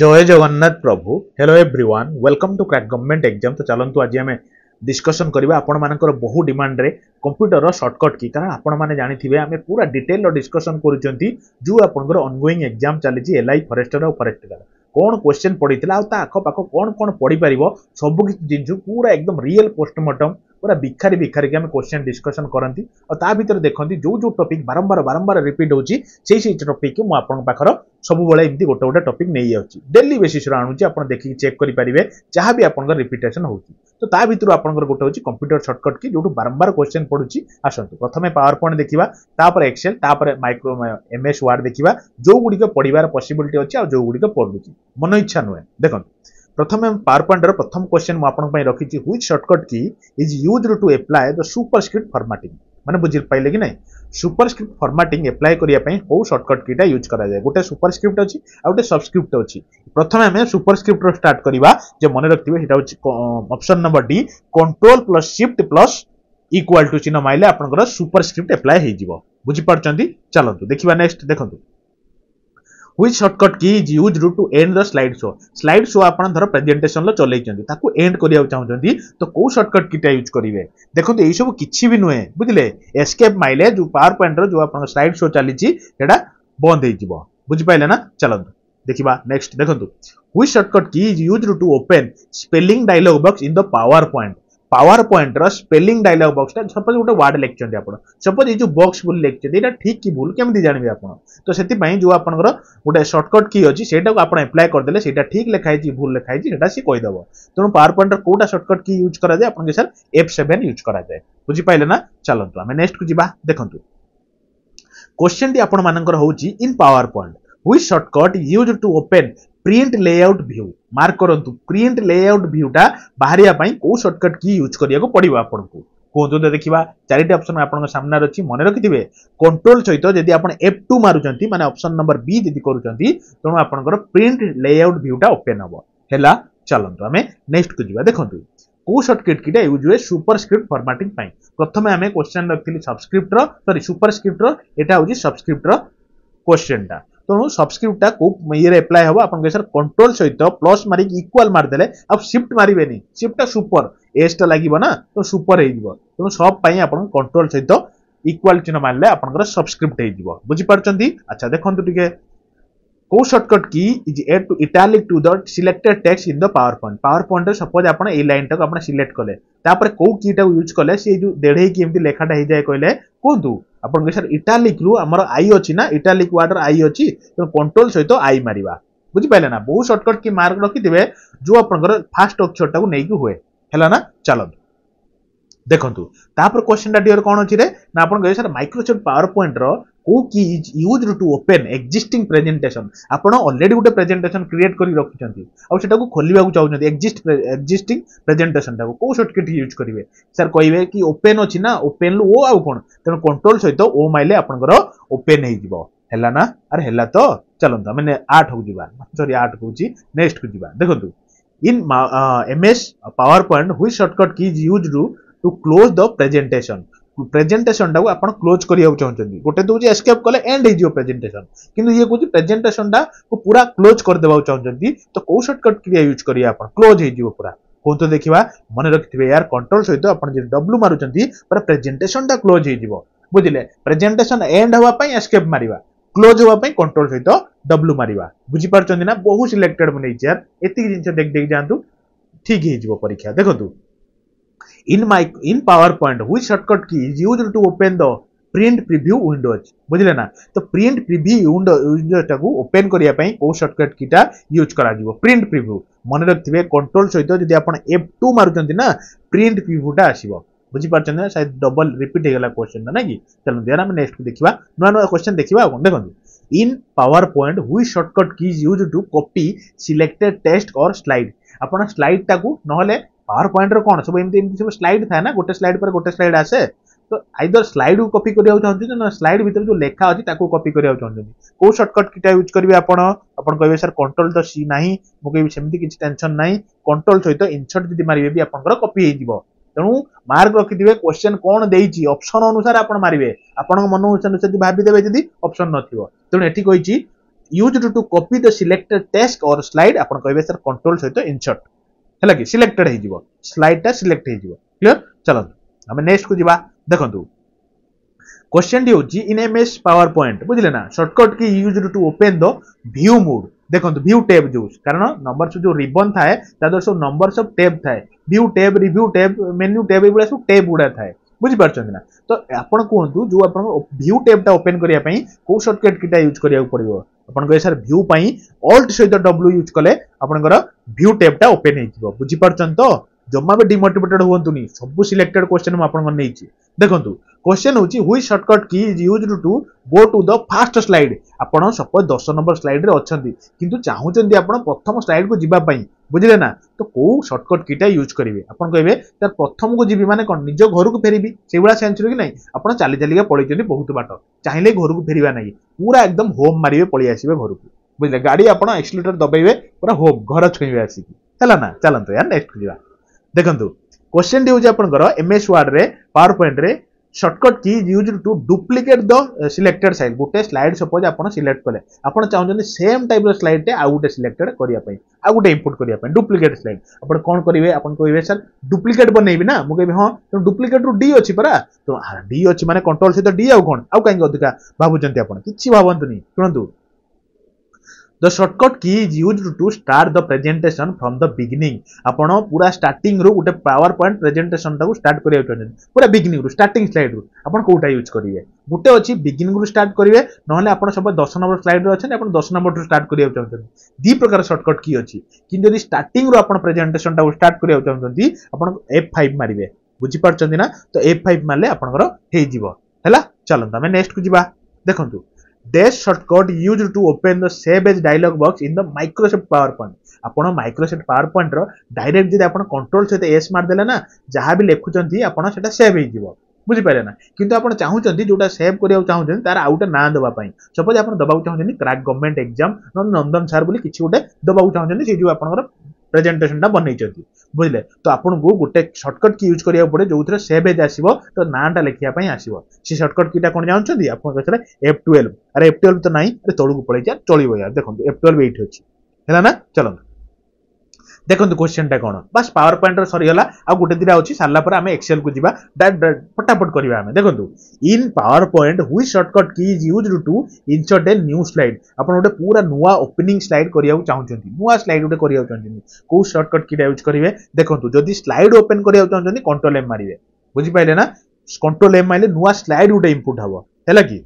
জয় জগন্নাথ প্রভু hello everyone welcome to crack government exam ତ ଚାଲନ୍ତୁ ଆଜି ଆମେ ଡିସ୍କସନ୍ କରିବା ଆପଣମାନଙ୍କର ବହୁ ଡିମାଣ୍ଡରେ କମ୍ପ୍ୟୁଟରର ସର୍ଟକଟ୍ କି କାରଣ ଆପଣମାନେ ଜାଣିଥିବେ ଆମେ ପୁରା ଡିଟେଲ୍ର ଡିସ୍କସନ୍ କରୁଛନ୍ତି ଯେଉଁ ଆପଣଙ୍କର ଅନଗୋଇଂ ଏକ୍ଜାମ୍ ଚାଲିଛି ଏଲ୍ ଆଇ ଫରେଷ୍ଟର ଆଉ ଫରେଷ୍ଟର କ'ଣ କ୍ୱେଶ୍ଚନ୍ ପଡ଼ିଥିଲା ଆଉ ତା ଆଖପାଖ କ'ଣ କ'ଣ ପଡ଼ିପାରିବ ସବୁ କିଛି ଜିନିଷ ପୁରା ଏକଦମ ରିଏଲ୍ ପୋଷ୍ଟମର୍ଟମ୍ ପୁରା ଭିଖାରୀ ଭିଖାରୀକି ଆମେ କ୍ୱେଶ୍ଚନ୍ ଡିସ୍କସନ୍ କରନ୍ତି ଆଉ ତା ଭିତରେ ଦେଖନ୍ତି ଯେଉଁ ଯେଉଁ ଟପିକ୍ ବାରମ୍ବାର ବାରମ୍ବାର ରିପିଟ୍ ହେଉଛି ସେଇ ସେଇ ଟପିକ୍କୁ ମୁଁ ଆପଣଙ୍କ ପାଖର ସବୁବେଳେ ଏମିତି ଗୋଟେ ଗୋଟେ ଟପିକ୍ ନେଇଯାଉଛି ଡେଲି ବେସିସ୍ରେ ଆଣୁଛି ଆପଣ ଦେଖିକି ଚେକ୍ କରିପାରିବେ ଯାହା ବି ଆପଣଙ୍କର ରିପିଟେସନ୍ ହେଉଛି ତ ତା ଭିତରୁ ଆପଣଙ୍କର ଗୋଟେ ହେଉଛି କମ୍ପ୍ୟୁଟର ସର୍ଟକଟ୍ କି ଯେଉଁଠୁ ବାରମ୍ବାର କ୍ୱେଶ୍ଚନ୍ ପଡ଼ୁଛି ଆସନ୍ତୁ ପ୍ରଥମେ ପାୱାର ପଏଣ୍ଟ ଦେଖିବା ତାପରେ ଏକ୍ସେଲ୍ ତାପରେ ମାଇକ୍ରୋ ଏମ୍ ଏସ୍ ୱାର୍ଡ଼ ଦେଖିବା ଯେଉଁ ଗୁଡ଼ିକ ପଢ଼ିବାର ପସିବିଲିଟି ଅଛି ଆଉ ଯେଉଁ ଗୁଡ଼ିକ ପଢ଼ୁଛି ମନ ଇଚ୍ଛା ନୁହେଁ ଦେଖନ୍ତୁ প্রথমে পাওয়ার পয়েন্টর প্রথম কোশ্চেন মু আপনার রকিছি which shortcut key is use to apply the superscript formatting মানে বুঝি পাইলে কি না সুপরস্ক্রিপ্ট ফর্মাটিং এপ্লাই করা কেউ সর্টকট কিটা ইউজ করা যায় গোটে সুপরস্ক্রিপ্ট অছি আর গোটে সবস্ক্রিপ্ট অছি প্রথমে আমি সুপরস্ক্রিপ্টর স্টার্ট করা যে মনে রাখবে সেটা হচ্ছে option number D control plus shift plus equal to চিহ্ন মাইলে আপনার সুপরস্ক্রিপ্ট এপ্লাই হয়ে যাব বুঝিপারছেন চালু দেখা নেক্সট দেখুন which shortcut key is use ରୁ to end the slide show slide show ଆପଣ ଧର ପ୍ରେଜେଣ୍ଟେସନ୍ର ଚଲେଇଛନ୍ତି ତାକୁ ଏଣ୍ଡ କରିବାକୁ ଚାହୁଁଛନ୍ତି ତ କୋଉ ସର୍ଟକଟ୍ କିଟା ୟୁଜ୍ କରିବେ ଦେଖନ୍ତୁ ଏଇସବୁ କିଛି ବି ନୁହେଁ ବୁଝିଲେ ଏସ୍କେପ୍ ମାଇଲେ ଯୋଉ ପାୱାର ପଏଣ୍ଟର ଯୋଉ ଆପଣଙ୍କ ସ୍ଲାଇଡ୍ ଶୋ ଚାଲିଛି ସେଇଟା ବନ୍ଦ ହେଇଯିବ ବୁଝିପାରିଲେ ନା ଚାଲନ୍ତୁ ଦେଖିବା ନେକ୍ସଟ ଦେଖନ୍ତୁ which shortcut key is use ରୁ to open spelling dialog box in the PowerPoint PowerPoint रेलींग डायलग बक्स टाइम सपोज गोटे वार्ड लिखते आप सपोज ये बक्स भूल लिखते ठीक कि भूल कमी जानवे आप तो से जो आप गोटे सर्टकट की अच्छी सेप्लाय सेटा करदे से ठीक लिखाई भूल लिखाई से कहीदेव तेणु पावर पॉइंट रोटा सर्टकट की यूज कराए के सर एफ सेवेन यूज बुझी बुझीपाले ना चलतु आम नेक्स्ट को जीवा देखते क्वेश्चन टी आपर हूँ in PowerPoint which shortcut use to open print layout view ମାର୍କ କରନ୍ତୁ ପ୍ରିଣ୍ଟ ଲେଆଉଟ୍ ଭ୍ୟୁଟା ବାହାରିବା ପାଇଁ କେଉଁ ସର୍ଟକଟ୍ କି ୟୁଜ୍ କରିବାକୁ ପଡ଼ିବ ଆପଣଙ୍କୁ କୁହନ୍ତୁ ତ ଦେଖିବା ଚାରିଟି ଅପସନ୍ ଆପଣଙ୍କ ସାମ୍ନାରେ ଅଛି ମନେ ରଖିଥିବେ କଣ୍ଟ୍ରୋଲ ସହିତ ଯଦି ଆପଣ ଏଫ୍ ଟୁ ମାରୁଛନ୍ତି ମାନେ ଅପସନ୍ ନମ୍ବର ବି ଯଦି କରୁଛନ୍ତି ତେଣୁ ଆପଣଙ୍କର ପ୍ରିଣ୍ଟ ଲେଆଉଟ୍ ଭ୍ୟୁଟା ଓପେନ୍ ହେବ ହେଲା ଚାଲନ୍ତୁ ଆମେ ନେକ୍ସଟକୁ ଯିବା ଦେଖନ୍ତୁ କେଉଁ ସର୍ଟକଟ୍ କିଟା ୟୁଜ୍ ହୁଏ ସୁପରସ୍କ୍ରିପ୍ଟ ଫର୍ମାଟିଂ ପାଇଁ ପ୍ରଥମେ ଆମେ କ୍ୱେଶ୍ଚନ୍ ରଖିଥିଲି ସବସ୍କ୍ରିପ୍ଟର ସରି ସୁପରସ୍କ୍ରିପ୍ଟର ଏଇଟା ହେଉଛି ସବସ୍କ୍ରିପ୍ଟର କ୍ୱେଶ୍ଚନଟା तेणु सब्सक्रिप्टा कोई एप्लाई हम आपके कंट्रोल सहित प्लस मारिक इक्वाल मारदे आप सिफ्ट मारे सिफ्टा सुपर एसटा लगे ना तो, तो सुपर हो सब आप कंट्रोल सहित इक्वाल चिन्ह मारे आप सब्सक्रिप्ट हो बुझीपार्थी अच्छा देखते टी कौ shortcut key is add to italic to the selected text in the PowerPoint PowerPoint suppose आप लाइन टाक सिलेक्ट कले कौ कीटा यूज कले जो देढ़ेमती लेखाटा हो जाए कहले कहतु ଆପଣଙ୍କ ସାର୍ ଇଟାଲିକ୍ରୁ ଆମର ଆଇ ଅଛି ନା ଇଟାଲିକ୍ ୱାର୍ଡର ଆଇ ଅଛି ତେଣୁ କଣ୍ଟ୍ରୋଲ ସହିତ ଆଇ ମାରିବା ବୁଝିପାରିଲେ ନା ବହୁତ ସର୍ଟକଟ୍ କି ମାର୍କ ରଖିଥିବେ ଯୋଉ ଆପଣଙ୍କର ଫାଷ୍ଟ ଅକ୍ଷରଟାକୁ ନେଇକି ହୁଏ ହେଲା ନା ଚାଲନ୍ତୁ ଦେଖନ୍ତୁ ତାପରେ କ୍ୱେଶ୍ଚିନ୍ଟା ଟିଓର କ'ଣ ଅଛି ରେ ନା ଆପଣ କହିବେ ସାର୍ ମାଇକ୍ରୋସଫ୍ଟ ପାୱାର ପଏଣ୍ଟର କେଉଁ key is use to open existing presentation ଆପଣ ଅଲରେଡ଼ି ଗୋଟେ ପ୍ରେଜେଣ୍ଟେସନ୍ କ୍ରିଏଟ୍ କରି ରଖିଛନ୍ତି ଆଉ ସେଟାକୁ ଖୋଲିବାକୁ ଚାହୁଁଛନ୍ତି ଏକ୍ଜିଷ୍ଟ ଏକ୍ଜିଷ୍ଟିଂ ପ୍ରେଜେଣ୍ଟେସନ୍ଟାକୁ କେଉଁ ସର୍ଟକଟ୍ ୟୁଜ୍ କରିବେ ସାର୍ କହିବେ କି ଓପେନ୍ ଅଛି ନା ଓପେନ୍ରୁ ଓ ଆଉ କ'ଣ ତେଣୁ କଣ୍ଟ୍ରୋଲ୍ ସହିତ ଓ ମାଇଲେ ଆପଣଙ୍କର ଓପେନ୍ ହେଇଯିବ ହେଲା ନା ଆରେ ହେଲା ତ ଚାଲନ୍ତୁ ଆମେ ଆଠକୁ ଯିବା ସରି ଆଠ କହୁଛି ନେକ୍ସଟକୁ ଯିବା ଦେଖନ୍ତୁ in M S PowerPoint which shortcut key is use to close the presentation presentation टाक आप क्लोज करा चाहते गोटे दूसरी एस्केप कले एंड हो प्रेजेंटेशन किंतु ये कहते प्रेजेंटेशन टा पूरा क्लोज कर करदे चाहते तो कौ सर्टकट क्रिया यूज करेंगे आप क्लोज हो पूरा कहूँ तो देखा मन रखिथे यार कंट्रोल सहित आज डब्ल्यू मार्च पूरा प्रेजेटेसन टा क्लोज हो बुझे प्रेजेंटेशन एंड हाँपाई एस्केप मार क्लोज हाँपाई कंट्रोल सहित डब्ल्यू मार बुझीपार्थ बहुत सिलेक्टेड मुझे चेयर एति जिन देख देख जा ठीक हो परीक्षा देखो in my, in PowerPoint, which shortcut key is used to open the print preview windows बुझे ना तो प्रिंट प्रिभ्यू विंडोज टाक ओपेन करने कौ सर्टकट कीटा यूज कर प्रिंट प्रिभ्यू मन रखिए कंट्रोल सहित जब आप एफ टू मारुंट ना प्रिंट प्रिभ्यूटा आसो बुझीपार ना शायद डबल रिपीट होगा क्वेश्चन ना कि चलो दिया आम नेक्स्ट को देखा नुआ नुआ क्वेश्चन देखा कौन देखो in PowerPoint which shortcut key use to copy selected text और स्लाइड ଆପଣ ସ୍ଲାଇଡ଼୍ଟାକୁ ନହେଲେ पावर पॉइंट कौन सब सब स्लाइड था ना गोटे स्लाइड पर गोटे स्लाइड आसे तो आईदर स्लाइड को कपी कर स्लाइड भर जो लेखा अच्छी कपी कर कौ सर्टकट किटा यूज करेंगे आपड़ आपड़ कहे सर कंट्रोल तो सी ना मुझे किसी टेनसन ना कंट्रोल सहित इनसर्ट जी मारे भी आपर कपी हो तेणु मार्क रखी क्वेश्चन कौन देती अप्सन अनुसार आप मारे आप मन अनुसार भाभीदे जी अप्सन नेणु ये use to to copy the selected text और स्लाइड आप कहे सर कंट्रोल सहित इनसर्ट है କି ସିଲେକ୍ଟେଡ୍ ହେଇଯିବ सिलेक्ट ସିଲେକ୍ଟ ହେଇଯିବ କ୍ଲିଅର ଚାଲନ୍ତୁ ଆମେ ନେକ୍ସଟକୁ ଯିବା ଦେଖନ୍ତୁ क्वेश्चन टी हूँ in M S PowerPoint बुझे ना shortcut key use to open the view mode देखो भ्यू टेब जो कारण नंबर सब जो रिबन थाए सब नंबर सब टेब थाए view tab review tab menu tab ये सब टेब गुड़ा थाए ବୁଝିପାରୁଛନ୍ତି ନା ତ ଆପଣ କୁହନ୍ତୁ ଯେଉଁ ଆପଣଙ୍କ ଭ୍ୟୁ ଟେବ୍ଟା ଓପେନ୍ କରିବା ପାଇଁ କେଉଁ ସର୍ଟକଟ୍ କିଟା ୟୁଜ୍ କରିବାକୁ ପଡ଼ିବ ଆପଣଙ୍କ ଏ ସାର୍ ଭ୍ୟୁ ପାଇଁ ଅଲ୍ଟ ସହିତ ଡବ୍ଲ୍ୟୁ ୟୁଜ୍ କଲେ ଆପଣଙ୍କର ଭ୍ୟୁ ଟେବ୍ଟା ଓପେନ୍ ହେଇଯିବ ବୁଝିପାରୁଛନ୍ତି ତ ଜମା ବି ଡିମୋଟିଭେଟେଡ୍ ହୁଅନ୍ତୁନି ସବୁ ସିଲେକ୍ଟେଡ୍ କ୍ୱେଶ୍ଚନ୍ ମୁଁ ଆପଣଙ୍କର ନେଇଛି ଦେଖନ୍ତୁ क्वेश्चन हूँ which shortcut key is use to go to the first slide आपड़ सपोज दस नंबर स्लाइड अच्छा कितु चाहूँ आप प्रथम स्लाइड को जीवाई बुझे ना तो कौ सर्टकट कीटा यूज करेंगे आपड़ कहे तर प्रथम को जी मैंने कौन निज घर को फेरबी से भाया सेन्स कि ना आप चली चलिका पलैं बहुत बाट चाहिए घर को फेरवा ना पूरा एकदम होम मारे पलि आसवे घर को बुझे गाड़ी आप एक्सिलेटर दबाइबे पूरा होम घर छुईबे आसिक है ना चलते यार नेक्स्ट को देखो क्वेश्चन टी हूँ आप एम एस वार्ड में PowerPoint shortcut key is used to duplicate the selected slide ଗୋଟେ slide suppose ଆପଣ select କଲେ ଆପଣ ଚାହୁଁଛନ୍ତି same type ର slide ଟେ ଆଉ ଗୋଟେ selected କରିବା ପାଇଁ ଆଉ ଗୋଟେ import କରିବା ପାଇଁ duplicate slide ଆପଣ କ'ଣ କରିବେ ଆପଣ କହିବେ ସାର୍ duplicate ବନେଇବି ନା ମୁଁ କହିବି ହଁ ତେଣୁ duplicate ରୁ d ଅଛି ପରା ତେଣୁ d ଅଛି ମାନେ control ସହିତ d ଆଉ କ'ଣ ଆଉ କାହିଁକି ଅଧିକା ଭାବୁଛନ୍ତି ଆପଣ କିଛି ଭାବନ୍ତୁନି ଶୁଣନ୍ତୁ the shortcut key is use to start the presentation from the beginning आपड़ पूरा स्टार्टिंग रु गोटे पावर पॉइंट प्रेजेन्टेसन टाक स्टार्ट करा चाहते पूरा बिगिनिंग रु स्टार्टिंग स्लाइड रु आप कौटा यूज करेंगे गोटे अच्छी बिगिनिंग रु स्टार्ट करेंगे ना आप सब दस नंबर स्लाइड अच्छे आप दस नंबर स्टार्ट करा चाहते दी प्रकार सर्टकट की अच्छी कि जब स्टार्टिंग रु आप प्रेजेन्टेसन टाक स्टार्ट करा चाहते आप एफ फाइव मारे बुझिपार ना तो एफ फाइव मारे आपंकर हो चलता आम नेक्स्ट को जी देखु this shortcut used to open the save as dialog box in the Microsoft PowerPoint. ଆପଣ Microsoft PowerPointର direct ଯଦି ଆପଣ control ସହିତ S ମାରିଦେଲେ ନା ଯାହା ବି ଲେଖୁଛନ୍ତି ଆପଣ ସେଟା ସେଭ୍ ହେଇଯିବ ବୁଝିପାରିଲେ ନା କିନ୍ତୁ ଆପଣ ଚାହୁଁଛନ୍ତି ଯୋଉଟା ସେଭ୍ କରିବାକୁ ଚାହୁଁଛନ୍ତି ତାର ଆଉ ଗୋଟେ ନାଁ ଦେବା ପାଇଁ ସପୋଜ୍ ଆପଣ ଦେବାକୁ ଚାହୁଁଛନ୍ତି କ୍ରାକ୍ ଗଭର୍ଣ୍ଣମେଣ୍ଟ ଏକ୍ଜାମ୍ ନହେଲେ ନନ୍ଦନ ସାର୍ ବୋଲି କିଛି ଗୋଟେ ଦେବାକୁ ଚାହୁଁଛନ୍ତି ସେଇ ଯୋଉ ଆପଣଙ୍କର ପ୍ରେଜେଣ୍ଟେସନଟା ବନେଇଛନ୍ତି ବୁଝିଲେ ତ ଆପଣଙ୍କୁ ଗୋଟେ ସର୍ଟକଟ୍ କି ୟୁଜ୍ କରିବାକୁ ପଡ଼େ ଯେଉଁଥିରେ ସେଭ୍ ଏଜ୍ ଆସିବ ତ ନାଁଟା ଲେଖିବା ପାଇଁ ଆସିବ ସେ ସର୍ଟକଟ୍ କିଟା କ'ଣ ଜାଣୁଛନ୍ତି ଆପଣଙ୍କ ପାଖରେ ଏଫ୍ ଟୁଏଲ୍ଭ ଆରେ ଏଫ୍ ଟୁଏଲ୍ଭ ତ ନାହିଁ ଆରେ ତଳକୁ ପଳେଇଯା ଚଳିବ ୟାର ଦେଖନ୍ତୁ ଏଫ୍ ଟୁଏଲ୍ଭ ଏଇଠି ଅଛି ହେଲା ନା ଚାଲନ୍ତୁ দেখুন কোশ্চেনটা কোণ বাস পাওয়ার পয়েন্টর সরিগলা আউ গোটে দিটা অছি সারা পরে আমি এক্সেল কু যা ফটাফট করা আমি দেখুন in PowerPoint which shortcut key is use to insert a new slide আপনার গোটে পুরা নূয়া ওপেনিং স্লাইড করা চাহুন নূয়া স্লাইড গোটে করা চাহুন কেউ সর্টকট কিটা ইউজ করবে দেখুন যদি স্লাইড ওপেন করা চাহুন কন্ট্রোল এম মারিবে বুঝিপারে না কন্ট্রোল এম মারিলে নূয়া স্লাইড গোটে ইনপুট হব হল কি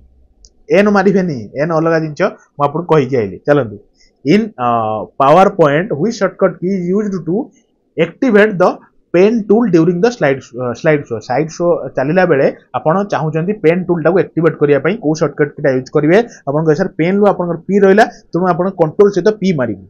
এন মারিবেনি এন অলগা জিনিস মু আপনার কী আইলি চলতু in uh, PowerPoint which shortcut key is used to activate the pen tool during the slide slide show slide show ଚାଲିଲା ବେଳେ ଆପଣ ଚାହୁଁଛନ୍ତି ପେନ୍ ଟୁଲ୍ଟାକୁ ଆକ୍ଟିଭେଟ୍ କରିବା ପାଇଁ କେଉଁ ସର୍ଟକଟ୍ କିଟା ୟୁଜ୍ କରିବେ ଆପଣଙ୍କ ସାର୍ ପେନ୍ରୁ ଆପଣଙ୍କର ପି ରହିଲା ତେଣୁ ଆପଣ କଣ୍ଟ୍ରୋଲ୍ ସହିତ ପି ମାରିବେ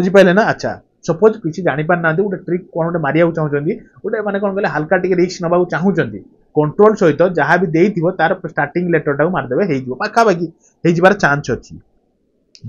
ବୁଝିପାରିଲେ ନା ଆଚ୍ଛା ସପୋଜ୍ କିଛି ଜାଣିପାରୁନାହାନ୍ତି ଗୋଟେ ଟ୍ରିକ୍ କ'ଣ ଗୋଟେ ମାରିବାକୁ ଚାହୁଁଛନ୍ତି ଗୋଟେ ମାନେ କ'ଣ କହିଲେ ହାଲକା ଟିକେ ରିକ୍ସ ନେବାକୁ ଚାହୁଁଛନ୍ତି କଣ୍ଟ୍ରୋଲ୍ ସହିତ ଯାହା ବି ଦେଇଥିବ ତାର ଷ୍ଟାର୍ଟିଂ ଲେଟର୍ଟାକୁ ମାରିଦେବେ ହେଇଯିବ ପାଖାପାଖି ହେଇଯିବାର ଚାନ୍ସ ଅଛି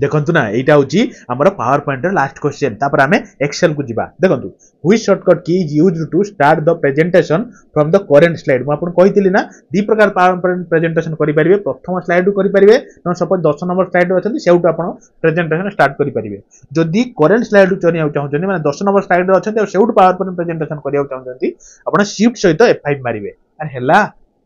ଦେଖନ୍ତୁ ନା ଏଇଟା ହେଉଛି ଆମର ପାୱାର ପଏଣ୍ଟର ଲାଷ୍ଟ କ୍ୱେଶ୍ଚେନ୍ ତାପରେ ଆମେ ଏକ୍ସେଲକୁ ଯିବା ଦେଖନ୍ତୁ which shortcut key is use to start the presentation from the current slide ମୁଁ ଆପଣଙ୍କୁ କହିଥିଲି ନା ଦୁଇ ପ୍ରକାର ପାୱାର ପଏଣ୍ଟ ପ୍ରେଜେଣ୍ଟେସନ୍ କରିପାରିବେ ପ୍ରଥମ ସ୍ଲାଇଡ୍ରୁ କରିପାରିବେ ନହେଲେ ସପୋଜ୍ ଦଶ ନମ୍ବର ସ୍ଲାଇଡ୍ରୁ ଅଛନ୍ତି ସେଉଠୁ ଆପଣ ପ୍ରେଜେଣ୍ଟେସନ୍ ଷ୍ଟାର୍ଟ କରିପାରିବେ ଯଦି କରେଣ୍ଟ ସ୍ଲାଇଡ୍ରୁ ଚଳିବାକୁ ଚାହୁଁଛନ୍ତି ମାନେ ଦଶ ନମ୍ବର ସ୍ଲାଇଡ୍ରେ ଅଛନ୍ତି ଆଉ ସେଉଠୁ ପାୱାର ପଏଣ୍ଟ ପ୍ରେଜେଣ୍ଟେସନ୍ କରିବାକୁ ଚାହୁଁଛନ୍ତି ଆପଣ ସିଫ୍ଟ ସହିତ ଏଫ୍ ଫାଇଭ୍ ମାରିବେ ହେଲା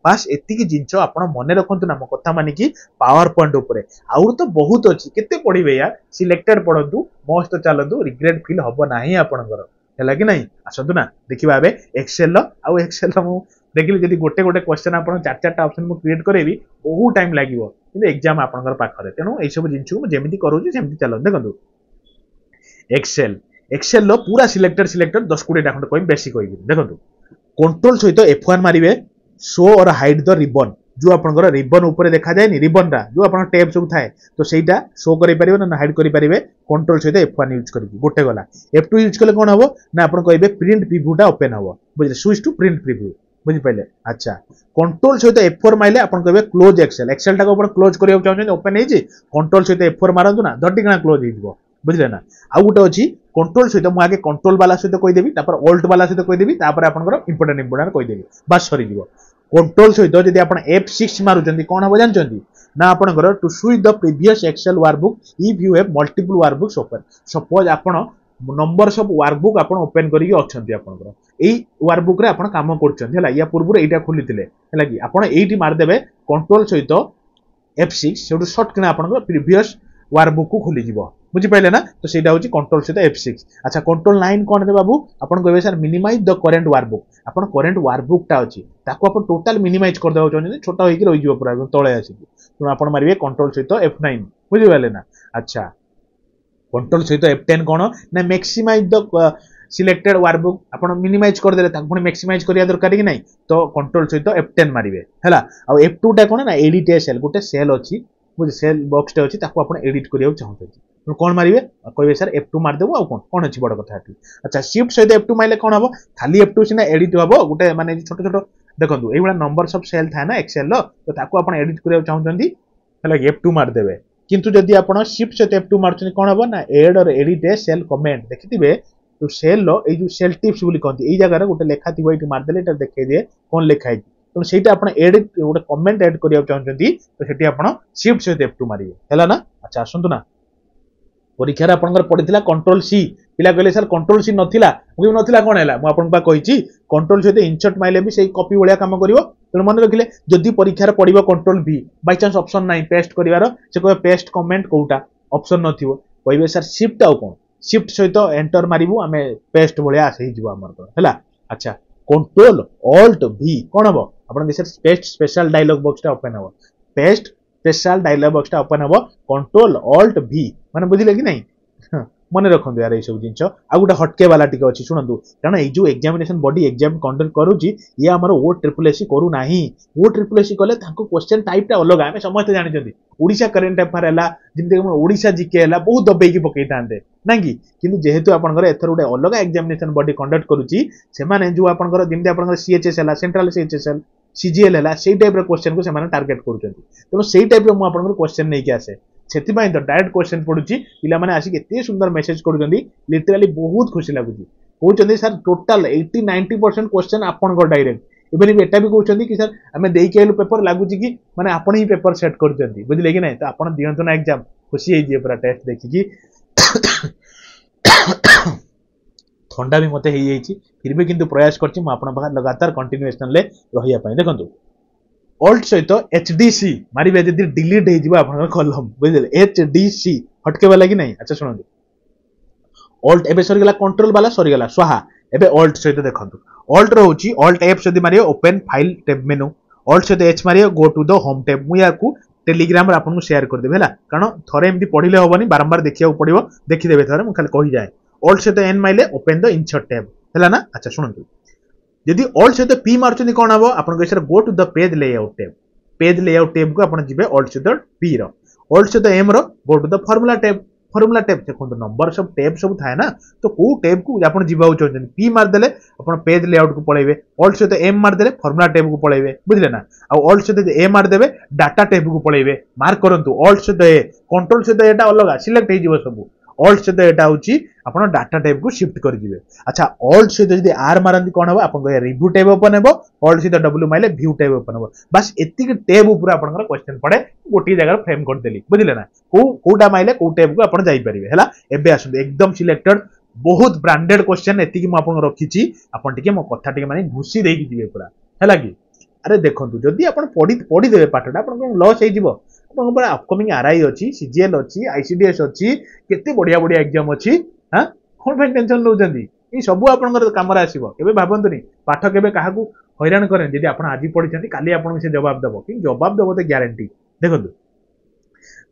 ବାସ୍ ଏତିକି ଜିନିଷ ଆପଣ ମନେ ରଖନ୍ତୁ ନା ମୋ କଥା ମାନିକି ପାୱାର ପଏଣ୍ଟ ଉପରେ ଆଉ ତ ବହୁତ ଅଛି କେତେ ପଢିବେ ୟା ସିଲେକ୍ଟେଡ୍ ପଢନ୍ତୁ ମସ୍ତ ଚାଲନ୍ତୁ ରିଗ୍ରେଟ୍ ଫିଲ୍ ହବ ନାହିଁ ଆପଣଙ୍କର ହେଲା କି ନାହିଁ ଆସନ୍ତୁ ନା ଦେଖିବା ଏବେ ଏକ୍ସେଲ୍ର ଆଉ ଏକ୍ସେଲ୍ର ମୁଁ ଦେଖିଲି ଯଦି ଗୋଟେ ଗୋଟେ କ୍ୱେଶ୍ଚନ୍ ଆପଣ ଚାରି ଚାରିଟା ଅପସନ୍ ମୁଁ କ୍ରିଏଟ୍ କରେଇବି ବହୁତ ଟାଇମ୍ ଲାଗିବ କିନ୍ତୁ ଏକ୍ଜାମ୍ ଆପଣଙ୍କର ପାଖରେ ତେଣୁ ଏଇସବୁ ଜିନିଷକୁ ମୁଁ ଯେମିତି କରୁଛି ସେମିତି ଚାଲନ୍ତୁ ଦେଖନ୍ତୁ ଏକ୍ସେଲ୍ ଏକ୍ସେଲ୍ର ପୁରା ସିଲେକ୍ଟେଡ୍ ସିଲେକ୍ଟେଡ୍ ଦଶ କୋଡ଼ିଏଟା ଖଣ୍ଡେ କହିବି ବେଶୀ କହିବି ଦେଖନ୍ତୁ କଣ୍ଟ୍ରୋଲ ସହିତ ଏଫ୍ ୱାନ୍ ମାରିବେ show or hide the ribbon যে আপনার রিবন উপরে দেখা যায়নি রিবনটা যে আপনার টেপ সব থাকে তো সেইটা শো করে পারে না হাইড করে পারে কন্ট্রোল সহ এফ ওয়ান ইউজ করি গোটে গলা এফ টু ইউজ কলে কোণ হব না আপনার কে প্রিন্ট প্রিভ্যুটা ওপেন হব বুঝলে সুইচ টু প্রিন্ট প্রিভ্যু বুঝিপারে আচ্ছা কন্ট্রোল সহ এফ ফোর মারলে আপনার কে ক্লোজ এক্সেল এক্সেলটা আপনার ক্লোজ করা চাহুন ওপেন হয়েছে কন্ট্রোল সহ এফ ফোর মারতু না ধরটিকা ক্লোজ হয়ে যাব বুঝলে না আউ গোটে অছি কন্ট্রোল সহিত মু আগে কন্ট্রোল বালা সহিত কইদেবি তারপর অল্ট বালা সহিত কইদেবি তারপরে আপনার ইম্পর্টান্ট ইম্পর্টান্ট কইদেবি বাস সরিযিব কন্ট্রোল সহিত যদি আপনার এফ সিক্স মারুছেন কোণ হব জানিছেন না আপনার to switch the previous Excel workbook if you have multiple workbooks open suppose আপনার নম্বর সব ওয়ার্কবুক আপনার ওপেন করিকি অনেক আপনার এই ওয়ার্কবুক্রে আপনার কাম করছেন হল ইয়া পূর্ব এইটা খোলিলে হল কি আপনার এইটি মারিদেবে কন্ট্রোল সহিত এফ সিক্স সেটু সর্ট কিনা আপনার প্রিভিয়স ওয়ার্কবুক খোলিযোগ বুঝিপারে না তো সেইটা হচ্ছে কন্ট্রোল সহ এফ সিক্স আচ্ছা কন্ট্রোল নাইন কণ রে বাবু আপনার কে sir minimise the current workbook আপনার করেন্ট ওয়ার বুকটা অছি তাকে আপনার টোটাল মিনিমাইজ করেদেওয়া চাহিদা ছোট হয়ে রইযোগ পুরা একদম তলে আসিকি তেমন আপনার মারিবে কন্ট্রোল সহ এফ নাইন বুঝিপারে না আচ্ছা কন্ট্রোল সহ এফ টেন কোণ না maximise the selected workbook আপনার মিনিমাইজ করেদেলে তাকে পুঁ ম্যাক্সিমাইজ করা দরকার কি না তো কন্ট্রোল সহ এফ টেন মারিবে হল আফ টুটা কোণ না এডিটিএ সেল গোটে সেল অছি বুঝলি সেল বক্সটা অছি তাকে আপনার এডিট করা চাহুন କ'ଣ ମାରିବେ କହିବେ ସାର୍ ଏଫ୍ ଟୁ ମାରିଦେବୁ ଆଉ କ'ଣ କ'ଣ ଅଛି ବଡ଼ କଥା ଏଠି ଆଚ୍ଛା ସିଫ୍ଟ ସହିତ ଏଫ୍ ଟୁ ମାରିଲେ କ'ଣ ହେବ ଖାଲି ଏଫ୍ ଟୁ ସିନା ଏଡିଟ୍ ହେବ ଗୋଟେ ମାନେ ଛୋଟ ଛୋଟ ଦେଖନ୍ତୁ ଏଇଭଳିଆ ନମ୍ବର୍ସ ଅଫ୍ ସେଲ୍ ଥାଏ ନା ଏକ୍ସେଲ୍ର ତ ତାକୁ ଆପଣ ଏଡିଟ୍ କରିବାକୁ ଚାହୁଁଛନ୍ତି ହେଲା କି ଏଫ୍ ଟୁ ମାରିଦେବେ କିନ୍ତୁ ଯଦି ଆପଣ ସିଫ୍ଟ ସହିତ ଏଫ୍ ଟୁ ମାରୁଛନ୍ତି କ'ଣ ହେବ ନା add or edit cell comment ଦେଖିଥିବେ ତ ସେଲ୍ର ଏଇ ଯେଉଁ ସେଲ୍ ଟିପ୍ସ ବୋଲି କହନ୍ତି ଏଇ ଜାଗାରେ ଗୋଟେ ଲେଖା ଥିବ ଏଇଠି ମାରିଦେଲେ ଏଇଟା ଦେଖେଇ ଦିଏ କ'ଣ ଲେଖା ହେଇଛି ତେଣୁ ସେଇଟା ଆପଣ ଏଡିଟ୍ ଗୋଟେ କମେଣ୍ଟ ଏଡ୍ କରିବାକୁ ଚାହୁଁଛନ୍ତି ତ ସେଠି ଆପଣ ସିଫ୍ଟ ସହିତ ଏଫ୍ ଟୁ ମାରିବେ ହେଲା ନା ଆଚ୍ଛା ଆସନ୍ତୁ ନା ପରୀକ୍ଷାରେ ଆପଣଙ୍କର ପଡ଼ିଥିଲା କଣ୍ଟ୍ରୋଲ ସି ପିଲା କହିଲେ ସାର୍ କଣ୍ଟ୍ରୋଲ ସି ନଥିଲା ମୁଁ କହିବି ନଥିଲା କ'ଣ ହେଲା ମୁଁ ଆପଣଙ୍କୁ ବା କହିଛି କଣ୍ଟ୍ରୋଲ ସହିତ ଇନସର୍ଟ ମାଇଲେ ବି ସେଇ କପି ଭଳିଆ କାମ କରିବ ତେଣୁ ମନେ ରଖିଲେ ଯଦି ପରୀକ୍ଷାରେ ପଡ଼ିବ କଣ୍ଟ୍ରୋଲ ଭି ବାଇଚାନ୍ସ ଅପସନ୍ ନାହିଁ ପେଷ୍ଟ କରିବାର ସେ କହିବ ପେଷ୍ଟ କମେଣ୍ଟ କେଉଁଟା ଅପସନ୍ ନଥିବ କହିବେ ସାର୍ ସିଫ୍ଟ ଆଉ କ'ଣ ସିଫ୍ଟ ସହିତ ଏଣ୍ଟର ମାରିବୁ ଆମେ ପେଷ୍ଟ ଭଳିଆ ହେଇଯିବ ଆମର ହେଲା ଆଚ୍ଛା କଣ୍ଟ୍ରୋଲ ଅଲ୍ଟ ଭି କ'ଣ ହେବ ଆପଣଙ୍କ ସାର୍ ପେଷ୍ଟ ସ୍ପେଶାଲ ଡାଇଲଗ ବକ୍ସଟା ଓପେନ୍ ହେବ ପେଷ୍ଟ ସ୍ପେଶାଲ ଡାଇଲଗ ବକ୍ସଟା ଓପନ୍ ହେବ କଣ୍ଟ୍ରୋଲ ଅଲ୍ଟ ଭି ମାନେ ବୁଝିଲେ କି ନାହିଁ ମନେ ରଖନ୍ତୁ ୟାର ଏଇସବୁ ଜିନିଷ ଆଉ ଗୋଟେ ହଟକେବାଲା ଟିକେ ଅଛି ଶୁଣନ୍ତୁ କାରଣ ଏଇ ଯେଉଁ ଏକ୍ଜାମିନେସନ୍ ବଡି ଏକ୍ଜାମ୍ କଣ୍ଡକ୍ଟ କରୁଛି ଇଏ ଆମର ଓ ଟ୍ରିପଲ୍ ଏସି କରୁନାହିଁ ଓ ଟ୍ରିପଲ୍ ଏସି କଲେ ତାଙ୍କୁ କ୍ୱେଶ୍ଚନ୍ ଟାଇପ୍ଟା ଅଲଗା ଆମେ ସମସ୍ତେ ଜାଣିଛନ୍ତି ଓଡ଼ିଶା କରେଣ୍ଟ ଆଫେୟାର ହେଲା ଯେମିତିକି ଆମର ଓଡ଼ିଶା ଜିକେ ହେଲା ବହୁତ ଦବେଇକି ପକେଇଥାନ୍ତେ ନା କି କିନ୍ତୁ ଯେହେତୁ ଆପଣଙ୍କର ଏଥର ଗୋଟେ ଅଲଗା ଏକ୍ଜାମିନେସନ୍ ବଡି କଣ୍ଡକ୍ଟ କରୁଛି ସେମାନେ ଯେଉଁ ଆପଣଙ୍କର ଯେମିତି ଆପଣଙ୍କର ସିଏଚ୍ଏସ୍ ହେଲା ସେଣ୍ଟ୍ରାଲ ସିଏଚ୍ଏସ୍ ହେଲା ସିଜିଏଲ୍ ହେଲା ସେଇ ଟାଇପ୍ର କ୍ୱେଶ୍ଚନ୍କୁ ସେମାନେ ଟାର୍ଗେଟ୍ କରୁଛନ୍ତି ତେଣୁ ସେଇ ଟାଇପ୍ର ମୁଁ ଆପଣଙ୍କର କୋଶ୍ଚିନ୍ ନେଇକି ଆସେ ସେଥିପାଇଁ ତ ଡାଇରେକ୍ଟ କ୍ୱେଶ୍ଚନ୍ ପଡ଼ୁଛି ପିଲାମାନେ ଆସିକି ଏତେ ସୁନ୍ଦର ମେସେଜ୍ କରୁଛନ୍ତି ଲିଟେରାଲି ବହୁତ ଖୁସି ଲାଗୁଛି କହୁଛନ୍ତି sir total eighty ninety percent question ଆପଣଙ୍କ ଡାଇରେକ୍ଟ ଇଭେନ୍ ଏଟା ବି କହୁଛନ୍ତି କି ସାର୍ ଆମେ ଦେଇକି ଆଇଲୁ ପେପର୍ ଲାଗୁଛି କି ମାନେ ଆପଣ ହିଁ ପେପର୍ ସେଟ୍ କରୁଛନ୍ତି ବୁଝିଲେ କି ନାହିଁ ତ ଆପଣ ଦିଅନ୍ତୁ ନା ଏକ୍ଜାମ୍ ଖୁସି ହେଇଯିବେ ପୁରା ଟେଷ୍ଟ ଦେଖିକି ଥଣ୍ଡା ବି ମୋତେ ହେଇଯାଇଛି ଫିର୍ ବି କିନ୍ତୁ ପ୍ରୟାସ କରିଛି ମୁଁ ଆପଣଙ୍କ ପାଖରେ ଲଗାତାର କଣ୍ଟିନ୍ୟୁଏସନ୍ରେ ରହିବା ପାଇଁ ଦେଖନ୍ତୁ ଅଲ୍ଟ ସହିତ ଏଚ୍ ଡି ସି ମାରିବେ ଯଦି ଡିଲିଟ୍ ହେଇଯିବ ଆପଣଙ୍କର କଲମ୍ ବୁଝିଲେ ଏଚ୍ ଡି ସି ହଟକେବା ଲାଗି ନାହିଁ ଆଚ୍ଛା ଶୁଣନ୍ତୁ ଅଲ୍ଟ ଏବେ ସରିଗଲା କଣ୍ଟ୍ରୋଲ ବାଲା ସରିଗଲା ସ୍ୱାହା ଏବେ ଅଲ୍ଟ ସହିତ ଦେଖନ୍ତୁ ଅଲ୍ଟ ରହୁଛି ଅଲ୍ଟ ଏଫ୍ ଯଦି ମାରିବ open file tab menu alt ସହିତ ଏଚ୍ ମାରିବ go to the home tab ମୁଁ ୟାକୁ ଟେଲିଗ୍ରାମରେ ଆପଣଙ୍କୁ ସେୟାର କରିଦେବି ହେଲା କାରଣ ଥରେ ଏମିତି ପଢ଼ିଲେ ହେବନି ବାରମ୍ବାର ଦେଖିବାକୁ ପଡ଼ିବ ଦେଖିଦେବେ ଥରେ ମୁଁ ଖାଲି କହିଯାଏ ଅଲ୍ଟ ସହିତ ଏନ୍ ମାରିଲେ ଓପେନ୍ ଦ ଇନସର୍ଟ ଟେବ୍ ହେଲା ନା ଆଚ୍ଛା ଶୁଣନ୍ତୁ ଯଦି ଅଲ୍ଡ ସହିତ ପି ମାରୁଛନ୍ତି କ'ଣ ହେବ ଆପଣଙ୍କ ଏଠାରେ go to the page layout tab page layout ଟେବ୍କୁ ଆପଣ ଯିବେ ଅଲ୍ଟ ସହିତ ପିର ଅଲ୍ଟ ସହିତ ଏମ୍ର go to the formula tab formula tab ଦେଖନ୍ତୁ ନମ୍ବର ସବୁ ଟେବ୍ ସବୁ ଥାଏ ନା ତ କେଉଁ ଟେବ୍କୁ ଆପଣ ଯିବାକୁ ଚାହୁଁଛନ୍ତି ପି ମାରିଦେଲେ ଆପଣ ପେଜ୍ ଲେଆଉଟ୍କୁ ପଳେଇବେ ଅଲ୍ଟ ସହିତ ଏମ୍ ମାରିଦେଲେ ଫର୍ମୁଲା ଟେବ୍କୁ ପଳେଇବେ ବୁଝିଲେ ନା ଆଉ ଅଲ୍ଟ ସହିତ ଏ ମାରିଦେବେ ଡାଟା ଟେବ୍କୁ ପଳେଇବେ ମାର୍କ କରନ୍ତୁ ଅଲ୍ଟ ସହିତ ଏ କଣ୍ଟ୍ରୋଲ ସହିତ ଏଟା ଅଲଗା ସିଲେକ୍ଟ ହେଇଯିବ ସବୁ অল্ট সହିତ এটা হচ্ছে আপনার ডাটা টাইপ কু সিফট করে যাবে আচ্ছা অল্ট সହିତ যদি আর মারতে কোণ হব আপনার রিভিউ টাইপ ওপেন হব অল্ট সହିତ ডব্লু মাইলে ভিউ টাইপ ওপেন হব বাস এতিক টেব উপরে আপনার কোশ্চেন পড়ে গোটিয়ে জায়গার ফ্রেম করেদেলি বুঝলে না কেউ কোটা মাইলে কেউ টেপ কু আপনার যাইপারে হল এবে আসুন একদম সিলেক্টেড বহুত ব্রান্ডেড কোশ্চেন এতিকি মু আপনার রখিছি আপনার টিকে মো কথা টিকে মানে ঘুষি দেইকি যাবে পুরা হল কি আরে দেখুন যদি আপনার পড়ি পড়িদেবে পাঠটা আপনার লস হয়ে যাব ଆପଣଙ୍କ ପାଇଁ ଅପକମିଂ ଆଇ ଅଛି ସିଜିଏଲ୍ ଅଛି ଆଇସିଡିଏସ୍ ଅଛି କେତେ ବଢ଼ିଆ ବଢ଼ିଆ ଏକ୍ଜାମ୍ ଅଛି ହଁ କ'ଣ ପାଇଁ ଟେନସନ୍ ନେଉଛନ୍ତି ଏ ସବୁ ଆପଣଙ୍କର କାମରେ ଆସିବ କେବେ ଭାବନ୍ତୁନି ପାଠ କେବେ କାହାକୁ ହଇରାଣ କରେନି ଯଦି ଆପଣ ଆଜି ପଢ଼ିଛନ୍ତି କାଲି ଆପଣଙ୍କୁ ସେ ଜବାବ ଦେବ କି ଜବାବ ଦେବ ତ ଗ୍ୟାରେଣ୍ଟି ଦେଖନ୍ତୁ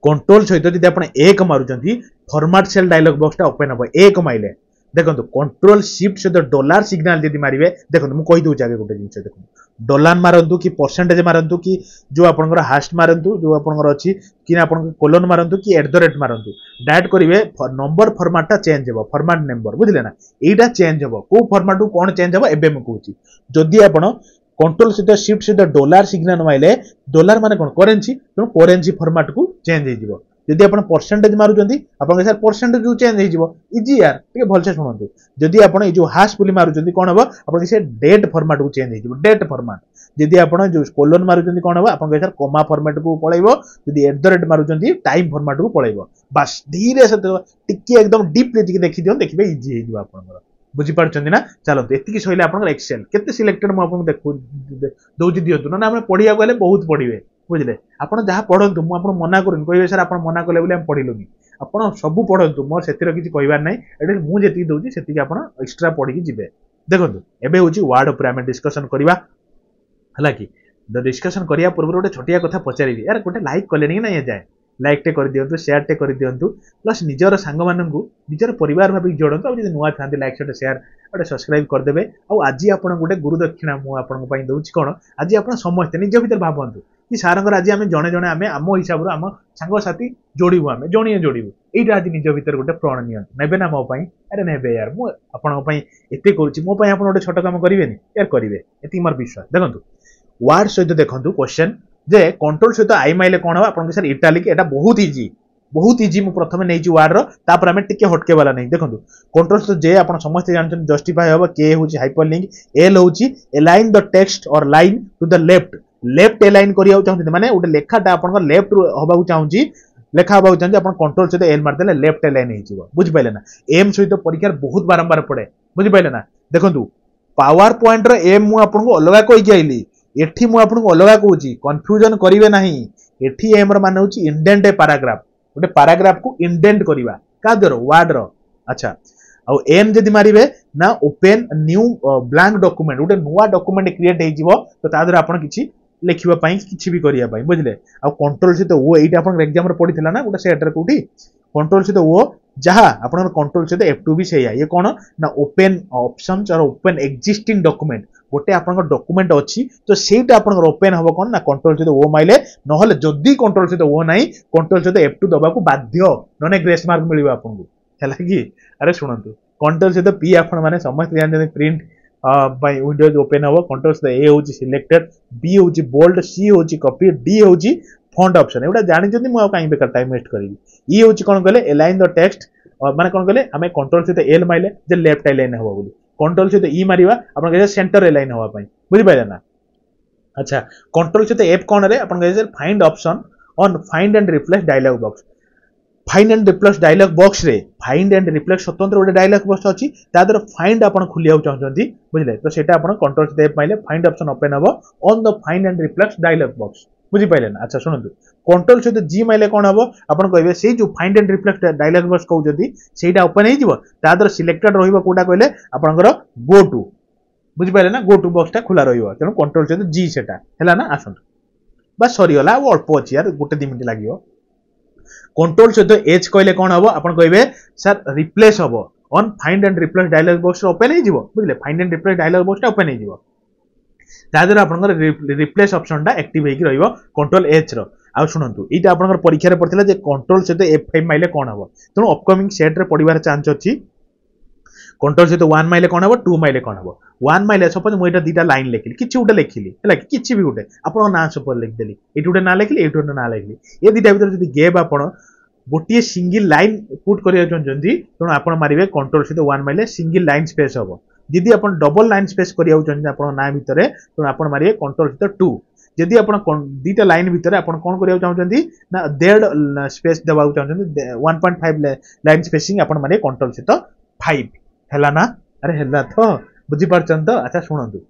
କଣ୍ଟ୍ରୋଲ ସହିତ ଯଦି ଆପଣ ଏକ ମାରୁଛନ୍ତି ଫର୍ମାଟ୍ ସେଲ୍ ଡାଇଲଗ୍ ବକ୍ସଟା ଓପେନ୍ ହେବ ଏକ ମାଇଲେ দেখুন কন্ট্রোল সিফ্ট সহ ডলার সিগনাল যদি মারিবে দেখুন মু কই দেউছি আগে গোটে জিনিস দেখুন ডলার মারন্তু কি পরসেন্টেজ মারন্তু কি যে আপনার হাস্ট মারন্তু যে আপনার অছি কি না আপনার কোলন মারন্তু কি এট দ রেট মারন্তু ডাইরেক্ট করিবে নম্বর ফর্মাটটা চেঞ্জ হব ফর্মাট নম্বর বুঝলে না এইটা চেঞ্জ হব কেউ ফর্মাটু কোণ চেঞ্জ হব এবে মু কହୁছি যদি আপনার কন্ট্রোল সহ সিফ্ট সহ ডলার সিগনাল মাইলে ডলার মানে কোণ করেন্সি তেমন করেন্সি ফর্মাটকু চেঞ্জ হয়ে যাব যদি আপনার পরসেন্টেজ মারুଛନ୍ତି আপনার স্যার পরসেন্টেজ চেঞ্জ হয়ে যাব ইজি ইয়ার টিকি ভালসে শুণନ୍ତୁ যদি আপনার এই যে হাস বুলি মারুଛନ୍ତି কোণ হব আপনার সে ডেট কু চেঞ্জ হয়ে যাব ডেট ফর্মাট যদি আপনার যে কোলন মারুଛନ୍ତି কোণ হব আপনার স্যার কমা কু পলাইব যদি এট দ রেট মারুଛନ୍ତି টাইম কু পলাইব বাস ধীরে সে টিকি একদম ডিপলি টিকি দেখি দিও দেখবে ইজি হয়ে যাব আপনার বুঝিপারছেন না ଚାଲନ୍ତୁ ଏତିକି ସରିଲେ আপনার এক্সেল কত সিলেক্টেড ମୁଁ ଆପଣଙ୍କୁ ଦେଖୁ ଦଉଛି ଦିଅନ୍ତୁ ନହେଲେ ଆମେ ପଢ଼ିବାକୁ ହେଲେ ବହୁତ ବୁଝିଲେ ଆପଣ ଯାହା ପଢ଼ନ୍ତୁ ମୁଁ ଆପଣ ମନା କରୁନି କହିବେ ସାର୍ ଆପଣ ମନା କଲେ ବୋଲି ଆମେ ପଢ଼ିଲୁନି ଆପଣ ସବୁ ପଢ଼ନ୍ତୁ ମୋର ସେଥିର କିଛି କହିବାର ନାହିଁ ଏଠି ମୁଁ ଯେତିକି ଦେଉଛି ସେତିକି ଆପଣ ଏକ୍ସଟ୍ରା ପଢ଼ିକି ଯିବେ ଦେଖନ୍ତୁ ଏବେ ହେଉଛି ୱାର୍ଡ଼ ଉପରେ ଆମେ ଡିସ୍କସନ୍ କରିବା ହେଲା କି ଡିସ୍କସନ୍ କରିବା ପୂର୍ବରୁ ଗୋଟେ ଛୋଟିଆ କଥା ପଚାରିବି ୟାର ଗୋଟେ ଲାଇକ୍ କଲେଣି କି ନାହିଁ ଯାଏ ଲାଇକ୍ଟେ କରିଦିଅନ୍ତୁ ସେୟାର୍ଟେ କରିଦିଅନ୍ତୁ ପ୍ଲସ୍ ନିଜର ସାଙ୍ଗମାନଙ୍କୁ ନିଜର ପରିବାର ଭାବିକି ଯୋଡ଼ନ୍ତୁ ଆଉ ଯଦି ନୂଆ ଥାନ୍ତି ଲାଇକ୍ ସେଟା ସେୟାର ଗୋଟେ ସବସ୍କ୍ରାଇବ୍ କରିଦେବେ ଆଉ ଆଜି ଆପଣ ଗୋଟେ ଗୁରୁଦକ୍ଷିଣା ମୁଁ ଆପଣଙ୍କ ପାଇଁ ଦେଉଛି କ'ଣ ଆଜି ଆପଣ ସମସ୍ତେ ନିଜ ଭିତରେ ଭାବନ୍ତୁ କି ସାର୍ଙ୍କର ଆଜି ଆମେ ଜଣେ ଜଣେ ଆମେ ଆମ ହିସାବରୁ ଆମ ସାଙ୍ଗସାଥି ଯୋଡ଼ିବୁ ଆମେ ଜଣିଏ ଯୋଡ଼ିବୁ ଏଇଟା ଆଜି ନିଜ ଭିତରେ ଗୋଟେ ପ୍ରଣ ନିଅନ୍ତୁ ନେବେ ନା ମୋ ପାଇଁ ଆରେ ନେବେ ୟାର ମୁଁ ଆପଣଙ୍କ ପାଇଁ ଏତେ କରୁଛି ମୋ ପାଇଁ ଆପଣ ଗୋଟେ ଛୋଟ କାମ କରିବେନି ୟାର କରିବେ ଏତିକି ମୋର ବିଶ୍ୱାସ ଦେଖନ୍ତୁ ୱାର୍ଡ ସହିତ ଦେଖନ୍ତୁ କ୍ୱେଶ୍ଚନ୍ ଯେ କଣ୍ଟ୍ରୋଲ ସହିତ ଆଇ ମାଇଲେ କ'ଣ ହେବ ଆପଣଙ୍କ ସାର୍ ଇଟାଲିକ୍ ଏଇଟା ବହୁତ ଇଜି ବହୁତ ଇଜି ମୁଁ ପ୍ରଥମେ ନେଇଛି ୱାର୍ଡର ତାପରେ ଆମେ ଟିକେ ହଟକେବାଲା ନେଇ ଦେଖନ୍ତୁ କଣ୍ଟ୍ରୋଲ ସହିତ ଜେ ଆପଣ ସମସ୍ତେ ଜାଣିଛନ୍ତି ଜଷ୍ଟିଫାଏ ହେବ କେ ହେଉଛି ହାଇପର ଲିଙ୍କ୍ ଏଲ୍ ହେଉଛି align the text or line to the left left align করা চাহিদা মানে গোটে লেখাটা আপনার লেফট হওয়া চাহুছি লেখা হওয়া চাহুছি আপনার কন্ট্রোল সহ এল মারিদেলে লেফট এলাইন হয়ে বুঝিপারে না এম সহ পরীক্ষার বহুত বারম্বার পড়ে বুঝিপারে না দেখুন পাওয়ার পয়েন্টর এম মু আপনার অলগা কইকি আইলি এটি মু আপনার অলগা কৌছি কনফ্যুজন করবে না এটি এমর মানে হচ্ছে ইন্ডেন্ট এ প্যারাগ্রাফ গোটে প্যারাগ্রাফ কু ইন্ডেন্ট করা কাহ দ্বার ওয়ার্ডর আচ্ছা ଆଉ ଏମ୍ ଯଦି ମାରିବେ ନା ଓପେନ୍ ନ୍ୟୁ ବ୍ଲାଙ୍କ ଡକୁମେଣ୍ଟ ଗୋଟେ ନୂଆ ଡକୁମେଣ୍ଟ କ୍ରିଏଟ୍ ହେଇଯିବ ତ ତା ଦ୍ୱାରା ଆପଣ କିଛି ଲେଖିବା ପାଇଁ କିଛି ବି କରିବା ପାଇଁ ବୁଝିଲେ ଆଉ କଣ୍ଟ୍ରୋଲ ସହିତ ଓ ଏଇଟା ଆପଣଙ୍କ ଏକ୍ଜାମରେ ପଡ଼ିଥିଲା ନା ଗୋଟେ ସେଟ୍ରେ କୋଉଠି କଣ୍ଟ୍ରୋଲ ସହିତ ଓ ଯାହା ଆପଣଙ୍କର କଣ୍ଟ୍ରୋଲ ସହିତ ଏଫ୍ ଟୁ ବି ସେଇଆ ଇଏ କ'ଣ ନା open options or open existing document ଗୋଟେ ଆପଣଙ୍କ ଡକୁମେଣ୍ଟ ଅଛି ତ ସେଇଟା ଆପଣଙ୍କର ଓପେନ୍ ହବ କ'ଣ ନା କଣ୍ଟ୍ରୋଲ ସହିତ ଓ ମାଇଲେ ନହେଲେ ଯଦି କଣ୍ଟ୍ରୋଲ ସହିତ ଓ ନାହିଁ କଣ୍ଟ୍ରୋଲ ସହିତ ଏଫ୍ ଟୁ ଦେବାକୁ ବାଧ୍ୟ ନହେଲେ ଗ୍ରେସ୍ ମାର୍କ ମିଳିବ ଆପଣଙ୍କୁ ହେଲା କି ଆରେ ଶୁଣନ୍ତୁ କଣ୍ଟ୍ରୋଲ ସହିତ ପି ଆପଣମାନେ ସମସ୍ତେ ଜାଣିଛନ୍ତି print by windows open hour controls the a hoji selected b hoji bold c hoji copy d hoji font option मुझे कहीं बेकार टाइम वेस्ट करी ई हूँ कौन कहे एलाइन द टेक्स्ट मैंने कौन कले आम कंट्रोल सहित एल मारे जे लेफ्ट एलाइन हो बोली कंट्रोल सहित इ मारा आप सेन्टर एलाइन हाँपाई बुझीपारे ना अच्छा कंट्रोल सहित एफ कौन आप find option on find and replace dialog box find and replace dialog ବକ୍ସରେ ଫାଇଣ୍ଡ ଆଣ୍ଡ ରିପ୍ଲେସ୍ ସ୍ୱତନ୍ତ୍ର ଗୋଟେ ଡାଇଲଗ୍ ବକ୍ସ ଅଛି ତା ଦ୍ୱାରା ଫାଇଣ୍ଡ ଆପଣ ଖୋଲିବାକୁ ଚାହୁଁଛନ୍ତି ବୁଝିଲେ ତ ସେଇଟା ଆପଣ କଣ୍ଟ୍ରୋଲ ଷ୍ଟେପ୍ ମାଇଲେ ଫାଇଣ୍ଡ ଅପସନ୍ ଓପେନ୍ ହେବ on the find and replace dialog box ବୁଝିପାରିଲେ ନା ଆଚ୍ଛା ଶୁଣନ୍ତୁ କଣ୍ଟ୍ରୋଲ ସହିତ ଜି ମାଇଲେ କ'ଣ ହେବ ଆପଣ କହିବେ ସେଇ ଯେଉଁ find and replace dialog box କହୁଛନ୍ତି ସେଇଟା ଓପେନ୍ ହେଇଯିବ ତା ଦ୍ୱାରା ସିଲେକ୍ଟେଡ୍ ରହିବ କେଉଁଟା କହିଲେ ଆପଣଙ୍କର ଗୋ ଟୁ ବୁଝିପାରିଲେ ନା ଗୋ ଟୁ ବକ୍ସଟା ଖୋଲା ରହିବ ତେଣୁ କଣ୍ଟ୍ରୋଲ ସହିତ ଜି ସେଟା ହେଲା ନା ଆସନ୍ତୁ ବାସ୍ ସରିଗଲା ଆଉ ଅଳ୍ପ ଅଛି ୟାର ଗୋଟେ ଦୁଇ ମିନିଟ୍ ଲାଗିବ কন্ট্রোল সহিত এজ কহিলে কোণ হব আপনার কহবে স্যার রিপ্লেস হব on find and replace dialog বক্সটা ওপেন হয়ে বুঝলে ফাইন্ড আন্ড রিপ্লেস ডায়লগ বক্সটা ওপেন হয়ে ଯାହାଦ୍ୱାରା ଆପଣଙ୍କର ରିପ୍ଲେସ୍ ଅପସନ୍ଟା ଆକ୍ଟିଭ୍ ହେଇକି ରହିବ କଣ୍ଟ୍ରୋଲ ଏଚ୍ର ଆଉ ଶୁଣନ୍ତୁ ଏଇଟା ଆପଣଙ୍କର ପରୀକ୍ଷାରେ ପଡ଼ିଥିଲା ଯେ କଣ୍ଟ୍ରୋଲ ସହିତ ଏଫ୍ ଫାଇଭ୍ ମାଇଲେ କ'ଣ ହେବ ତେଣୁ ଅପକମିଂ ସେଟ୍ରେ ପଡ଼ିବାର ଚାନ୍ସ ଅଛି କଣ୍ଟ୍ରୋଲ ସହିତ ୱାନ୍ ମାଇଲେ କ'ଣ ହେବ ଟୁ ମାଇଲେ କ'ଣ ହେବ ୱାନ୍ ମାଇଲ୍ ସପୋଜ୍ ମୁଁ ଏଇଟା ଦୁଇଟା ଲାଇନ୍ ଲେଖିଲି କିଛି ଗୋଟେ ଲେଖିଲି ହେଲା କି କିଛି ବି ଗୋଟେ ଆପଣଙ୍କ ନାଁ ସପୋଜ୍ ଲେଖିଦେଲି ଏଇଠି ଗୋଟେ ନାଁ ଲେଖିଲି ଏଇଠି ଗୋଟେ ନାଁ ଲେଖିଲି ଏ ଦୁଇଟା ଭିତରେ ଯଦି ଗେପ୍ ଆପଣ ଗୋଟିଏ ସିଙ୍ଗିଲ୍ ଲାଇନ୍ ପୁଟ୍ କରିବାକୁ ଚାହୁଁଛନ୍ତି ତେଣୁ ଆପଣ ମାରିବେ କଣ୍ଟ୍ରୋଲ୍ ସହିତ ୱାନ୍ ମାରିଲେ ସିଙ୍ଗିଲ୍ ଲାଇନ୍ ସ୍ପେସ୍ ହେବ ଯଦି ଆପଣ ଡବଲ୍ ଲାଇନ୍ ସ୍ପେସ୍ କରିବାକୁ ଚାହୁଁଛନ୍ତି ଆପଣଙ୍କ ନାଁ ଭିତରେ ତେଣୁ ଆପଣ ମାରିବେ କଣ୍ଟ୍ରୋଲ୍ ସହିତ ଟୁ ଯଦି ଆପଣ ଦୁଇଟା ଲାଇନ୍ ଭିତରେ ଆପଣ କ'ଣ କରିବାକୁ ଚାହୁଁଛନ୍ତି ନା ଦେଢ଼ ସ୍ପେସ୍ ଦେବାକୁ ଚାହୁଁଛନ୍ତି one point five line spacing ଆପଣ ମାରିବେ କଣ୍ଟ୍ରୋଲ୍ ସହିତ ଫାଇଭ୍ ହେଲା ନା ଆରେ ହେଲା ତ ବୁଝିପାରୁଛନ୍ତି ତ ଆଚ୍ଛା ଶୁଣନ୍ତୁ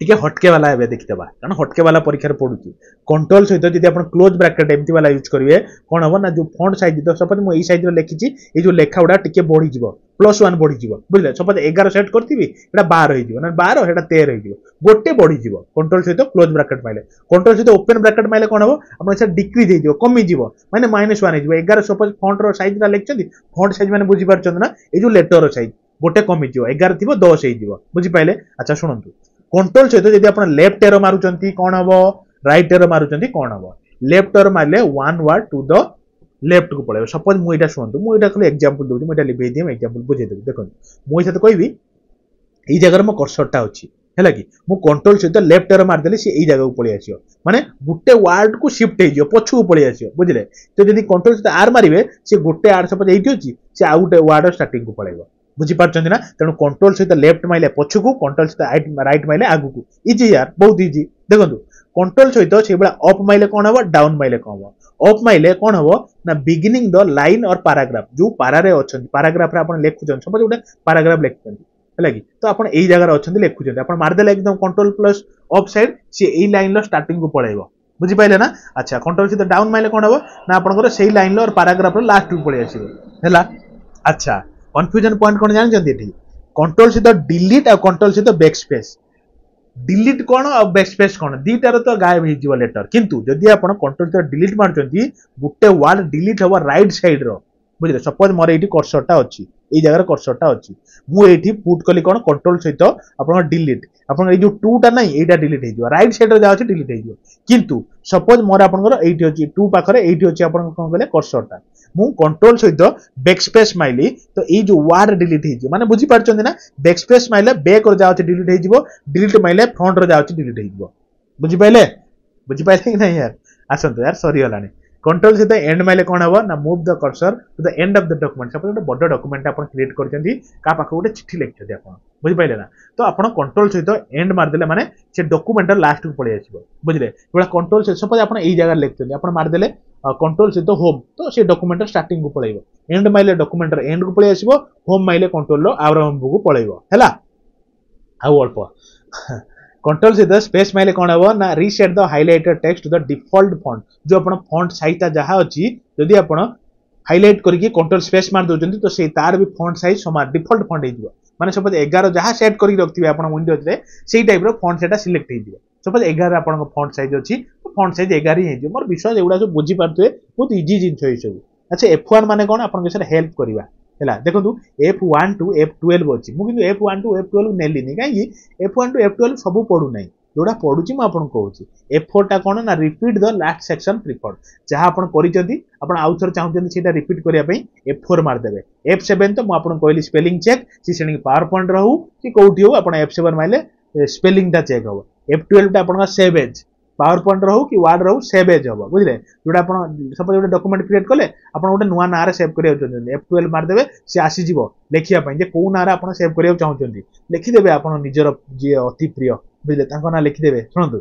ଟିକେ ହଟକେ ବାଲା ଏବେ ଦେଖିଦେବା କାରଣ ହଟକେ ପରୀକ୍ଷାରେ ପଡ଼ୁଛି କଣ୍ଟ୍ରୋଲ ସହିତ ଯଦି ଆପଣ କ୍ଲୋଜ୍ ବ୍ରାକେଟ୍ ଏମିତି ବାଲା ୟୁଜ୍ କରିବେ କ'ଣ ହେବ ନା ଯେଉଁ ଫଣ୍ଡ ସାଇଜ୍ ତ ସପୋଜ୍ ମୁଁ ଏଇ ସାଇଜ୍ର ଲେଖିଛି ଏଇ ଯେଉଁ ଲେଖା ଗୁଡ଼ା ଟିକେ ବଢ଼ିଯିବ ପ୍ଲସ୍ ୱାନ୍ ବଢ଼ିଯିବ ବୁଝିଲେ ସପୋଜ୍ ଏଗାର ସେଟ୍ କରିଥିବି ଏଇଟା ବାର ହେଇଯିବ ନା ବାର ସେଇଟା ତେର ହେଇଯିବ ଗୋଟେ ବଢ଼ିଯିବ କଣ୍ଟ୍ରୋଲ ସହିତ କ୍ଲୋଜ୍ ବ୍ରାକେଟ୍ ମାଇଲେ କଣ୍ଟ୍ରୋଲ ସହିତ ଓପନ୍ ବ୍ରାକେଟ୍ ମାଇଲେ କ'ଣ ହେବ ଆପଣ ସେଟା ଡିକ୍ରିଜ୍ ହେଇଯିବ କମିଯିବ ମାନେ ମାଇନସ୍ ୱାନ୍ ହେଇଯିବ ଏଗାର ସପୋଜ୍ ଫଣ୍ଟର ସାଇଜ୍ଟା ଲେଖିଛନ୍ତି ଫଣ୍ଟ ସାଇଜ୍ ମାନେ ବୁଝିପାରୁଛନ୍ତି ନା ଏଇ ଯେଉଁ ଲେଟର ସାଇଜ୍ ଗୋଟେ କମିଯିବ ଏଗାର ଥିବ ଦଶ ହେଇଯିବ ବୁଝିପାରିଲେ ଆଚ୍ଛା ଶୁଣନ୍ତୁ କଣ୍ଟ୍ରୋଲ ସହିତ ଯଦି ଆପଣ ଲେଫ୍ଟ ଏରୋ ମାରୁଛନ୍ତି କ'ଣ ହବ ରାଇଟ୍ ଏରୋ ମାରୁଛନ୍ତି କ'ଣ ହବ ଲେଫ୍ଟ ଏରୋ ମାରିଲେ ୱାନ୍ ୱାର୍ଡ ଟୁ ଦ ଲେଫ୍ଟକୁ ପଳେଇବ ସପୋଜ୍ ମୁଁ ଏଇଟା ଶୁଣନ୍ତୁ ମୁଁ ଏଇଟା ଖାଲି ଏକ୍ଜାମ୍ପଲ୍ ଦେଉଛି ମୁଁ ଏଇଟା ଲିଭେଇ ଦିଏ ଏକ୍ଜାମ୍ପଲ୍ ବୁଝେଇ ଦେଖନ୍ତୁ ମୁଁ ଏଇ ସହିତ କହିବି ଏଇ ଜାଗାରେ ମୋ କର୍ସରଟା ଅଛି ହେଲା କି ମୁଁ କଣ୍ଟ୍ରୋଲ ସହିତ ଲେଫ୍ଟ ଏରୋ ମାରିଦେଲେ ସେ ଏଇ ଜାଗାକୁ ପଳେଇ ଆସିବ ମାନେ ଗୋଟେ ୱାର୍ଡକୁ ସିଫ୍ଟ ହେଇଯିବ ପଛକୁ ପଳେଇ ଆସିବ ବୁଝିଲେ ତ ଯଦି କଣ୍ଟ୍ରୋଲ ସହିତ ଆର୍ ମାରିବେ ସେ ଗୋଟେ ଆର୍ ସପୋଜ୍ ଏଇଠି ଅଛି ସେ ଆଉ ଗୋଟେ ୱାର୍ଡର ଷ୍ଟାର୍ଟିଂକୁ ପଳେଇବ ବୁଝିପାରୁଛନ୍ତି ନା ତେଣୁ କଣ୍ଟ୍ରୋଲ ସହିତ ଲେଫ୍ଟ ମାଇଲେ ପଛକୁ କଣ୍ଟ୍ରୋଲ ସହିତ ରାଇଟ୍ ମାଇଲେ ଆଗକୁ ଇଜି ୟାର ବହୁତ ଇଜି ଦେଖନ୍ତୁ କଣ୍ଟ୍ରୋଲ ସହିତ ସେଇଭଳିଆ ଅପ୍ ମାଇଲେ କ'ଣ ହେବ ଡାଉନ୍ ମାଇଲେ କ'ଣ ହବ ଅପ୍ ମାଇଲେ କ'ଣ ହେବ ନା beginning the line or paragraph ଯେଉଁ ପାରାରେ ଅଛନ୍ତି ପାରାଗ୍ରାଫରେ ଆପଣ ଲେଖୁଛନ୍ତି ସମସ୍ତେ ଗୋଟେ ପାରାଗ୍ରାଫ ଲେଖୁଛନ୍ତି ହେଲା କି ତ ଆପଣ ଏଇ ଜାଗାରେ ଅଛନ୍ତି ଲେଖୁଛନ୍ତି ଆପଣ ମାରିଦେଲେ ଏକଦମ କଣ୍ଟ୍ରୋଲ ପ୍ଲସ୍ ଅଫ୍ ସାଇଡ୍ ସିଏ ଏଇ ଲାଇନ୍ର ଷ୍ଟାର୍ଟିଂକୁ ପଳାଇବ ବୁଝିପାରିଲେ ନା ଆଚ୍ଛା କଣ୍ଟ୍ରୋଲ ସହିତ ଡାଉନ୍ ମାଇଲେ କ'ଣ ହେବ ନା ଆପଣଙ୍କର ସେଇ ଲାଇନ୍ର ପାରାଗ୍ରାଫର ଲାଷ୍ଟକୁ ପଳେଇ ଆସିବ ହେଲା ଆଚ୍ଛା কনফ্ୟୁଜନ୍ ପଏଣ୍ଟ କ'ଣ জানি এটি কন্ট্রোল ସହିତ ডিলিট ଆଉ କଣ୍ଟ୍ରୋଲ ସହିତ ବ୍ୟାକ୍ ସ୍ପେସ୍ ডিলিট কোণ স্পেস কোণ দুইটার তো গায়েব হয়ে লেটর কিন্তু যদি আপনার কন্ট্রোল দ্বারা ডিলিট মারুচ্ছেন গোটে ওয়ার্ড ডিলিট হব রাইট সাইড র বুঝলে সপোজ মোর এইটি করসরটা অছি এই জায়গার କର୍ସରଟା ଅଛି ମୁଁ ଏଇଠି ପୁଟ୍ କଲି କ'ଣ କଣ୍ଟ୍ରୋଲ ସହିତ ଆପଣଙ୍କ ଡିଲିଟ୍ ଆପଣଙ୍କର ଏଇ ଯେଉଁ ଟୁଟା ନାହିଁ ଏଇଟା ଡିଲିଟ୍ ହେଇଯିବ ରାଇଟ୍ ସାଇଡ଼୍ରେ ଯାହା ଅଛି ଡିଲିଟ୍ ହେଇଯିବ କିନ୍ତୁ ସପୋଜ୍ ମୋର ଆପଣଙ୍କର ଏଇଠି ଅଛି ଟୁ ପାଖରେ ଏଇଠି ଅଛି ଆପଣଙ୍କର କ'ଣ କହିଲେ କର୍ସରଟା ମୁଁ କଣ୍ଟ୍ରୋଲ ସହିତ ବ୍ୟାକ୍ ସ୍ପେସ୍ ମାଇଲି ତ ଏଇ ଯେଉଁ ୱାର୍ଡ ଡିଲିଟ୍ ହେଇଯିବ ମାନେ ବୁଝିପାରୁଛନ୍ତି ନା ବ୍ୟାକ୍ ସ୍ପେସ୍ ମାଇଲେ ବ୍ୟାକ୍ର ଯାହା ଅଛି ଡିଲିଟ୍ ହେଇଯିବ ଡିଲିଟ୍ ମାଇଲେ ଫ୍ରଣ୍ଟର ଯାହା ଅଛି ଡିଲିଟ୍ ହେଇଯିବ ବୁଝିପାରିଲେ ବୁଝିପାରିଲେ କି ନାହିଁ ୟାର ଆସନ୍ତୁ ୟାର ସରିଗଲାଣି কন্ট্রোল সহ এন্ড মাইলে কোণ হব না move the cursor to the end of the document suppose গোটে বড় ডকুমেন্ট আপনার ক্রিয়েট করছেন কাহা পাখ গোটে চিঠি লিখিছেন আপনার বুঝিপারে না তো আপনার কন্ট্রোল সহ এন্ড মারিদেলে মানে সে ডকুমেন্টর লাস্টকু পড়ে আসবে বুঝলে এবার কন্ট্রোল সহ সপোজ আপনার এই জায়গায় লিখছেন আপনার মারিদেলে কন্ট্রোল সহ হোম তো সে ডকুমেন্টর স্টার্টিংকু পড়াইব এন্ড মাইলে ডকুমেন্টর এন্ডকু পড়ে আসব হোম মাইলে কন্ট্রোলর আরম্ভকু পড়াইব হল আউ অল্প कंट्रोल सीधा स्पेस मारे कौन हम ना reset the highlighted text to the default font जो आप फंड सैजटा जहाँ अच्छी जदि आप हाइलाइट करके कंट्रोल स्पेस मार दौरान तो से तार भी फंड सैज समान डिफल्ट फंड हो মানে सपोज এগার যা সেট করি রাখবে আপনার উইন্ডোজে সেই টাইপর ফন্ট সেটা সিলেক্ট হয়ে যাবে সপোজ এগার আপনার ফন্ট সাইজ অছি ফন্ট সাইজ এগার হি হয়ে মোর বিশ্বাস এগুলা সব বুঝিপারে বহুত ইজি জিনিস এইসব আচ্ছা এফ ওয়ান মানে কোণ আপনার সেটা হেল্প করা ହେଲା ଦେଖନ୍ତୁ F one two F twelve ଅଛି ମୁଁ କିନ୍ତୁ F one two F twelve ନେଲିନି କାହିଁକି F one two F twelve ସବୁ ପଡ଼ୁନାହିଁ ଯେଉଁଟା ପଡ଼ୁଛି ମୁଁ ଆପଣଙ୍କୁ କହୁଛି ଏଫ୍ ଫୋର୍ଟା କ'ଣ ନା repeat the last section preferred ଯାହା ଆପଣ କରିଛନ୍ତି ଆପଣ ଆଉ ଥରେ ଚାହୁଁଛନ୍ତି ସେଇଟା ରିପିଟ୍ କରିବା ପାଇଁ ଏଫ୍ ଫୋର୍ ମାରିଦେବେ ଏଫ୍ ସେଭେନ୍ ତ ମୁଁ ଆପଣଙ୍କୁ କହିଲି ସ୍ପେଲିଂ ଚେକ୍ ସେ ଶ୍ରେଣୀ ପାୱାର ପଏଣ୍ଟ ରହୁ କି କେଉଁଠି ହଉ ଆପଣ ଏଫ୍ ସେଭେନ୍ ମାରିଲେ ସ୍ପେଲିଂଟା ଚେକ୍ ହେବ ଏଫ୍ ଟୁଏଲ୍ଭଟା ଆପଣଙ୍କ ସେଭ୍ ଏଜ୍ ପାୱାର ପଏଣ୍ଟର ହଉ କି ୱାର୍ଡ଼ର ହଉ ସେଭ୍ ଏଜ୍ ହେବ ବୁଝିଲେ ଯେଉଁଟା ଆପଣ ସପୋଜ୍ ଗୋଟେ ଡକୁମେଣ୍ଟ କ୍ରିଏଟ୍ କଲେ ଆପଣ ଗୋଟେ ନୂଆ ନାଁରେ ସେଭ୍ କରିବାକୁ ଚାହୁଁଛନ୍ତି ଏଫ୍ ଟୁଏଲ୍ଭ ମାରିଦେବେ ସେ ଆସିଯିବ ଲେଖିବା ପାଇଁ ଯେ କେଉଁ ନାଁରେ ଆପଣ ସେଭ୍ କରିବାକୁ ଚାହୁଁଛନ୍ତି ଲେଖିଦେବେ ଆପଣ ନିଜର ଯିଏ ଅତି ପ୍ରିୟ ବୁଝିଲେ ତାଙ୍କ ନାଁ ଲେଖିଦେବେ ଶୁଣନ୍ତୁ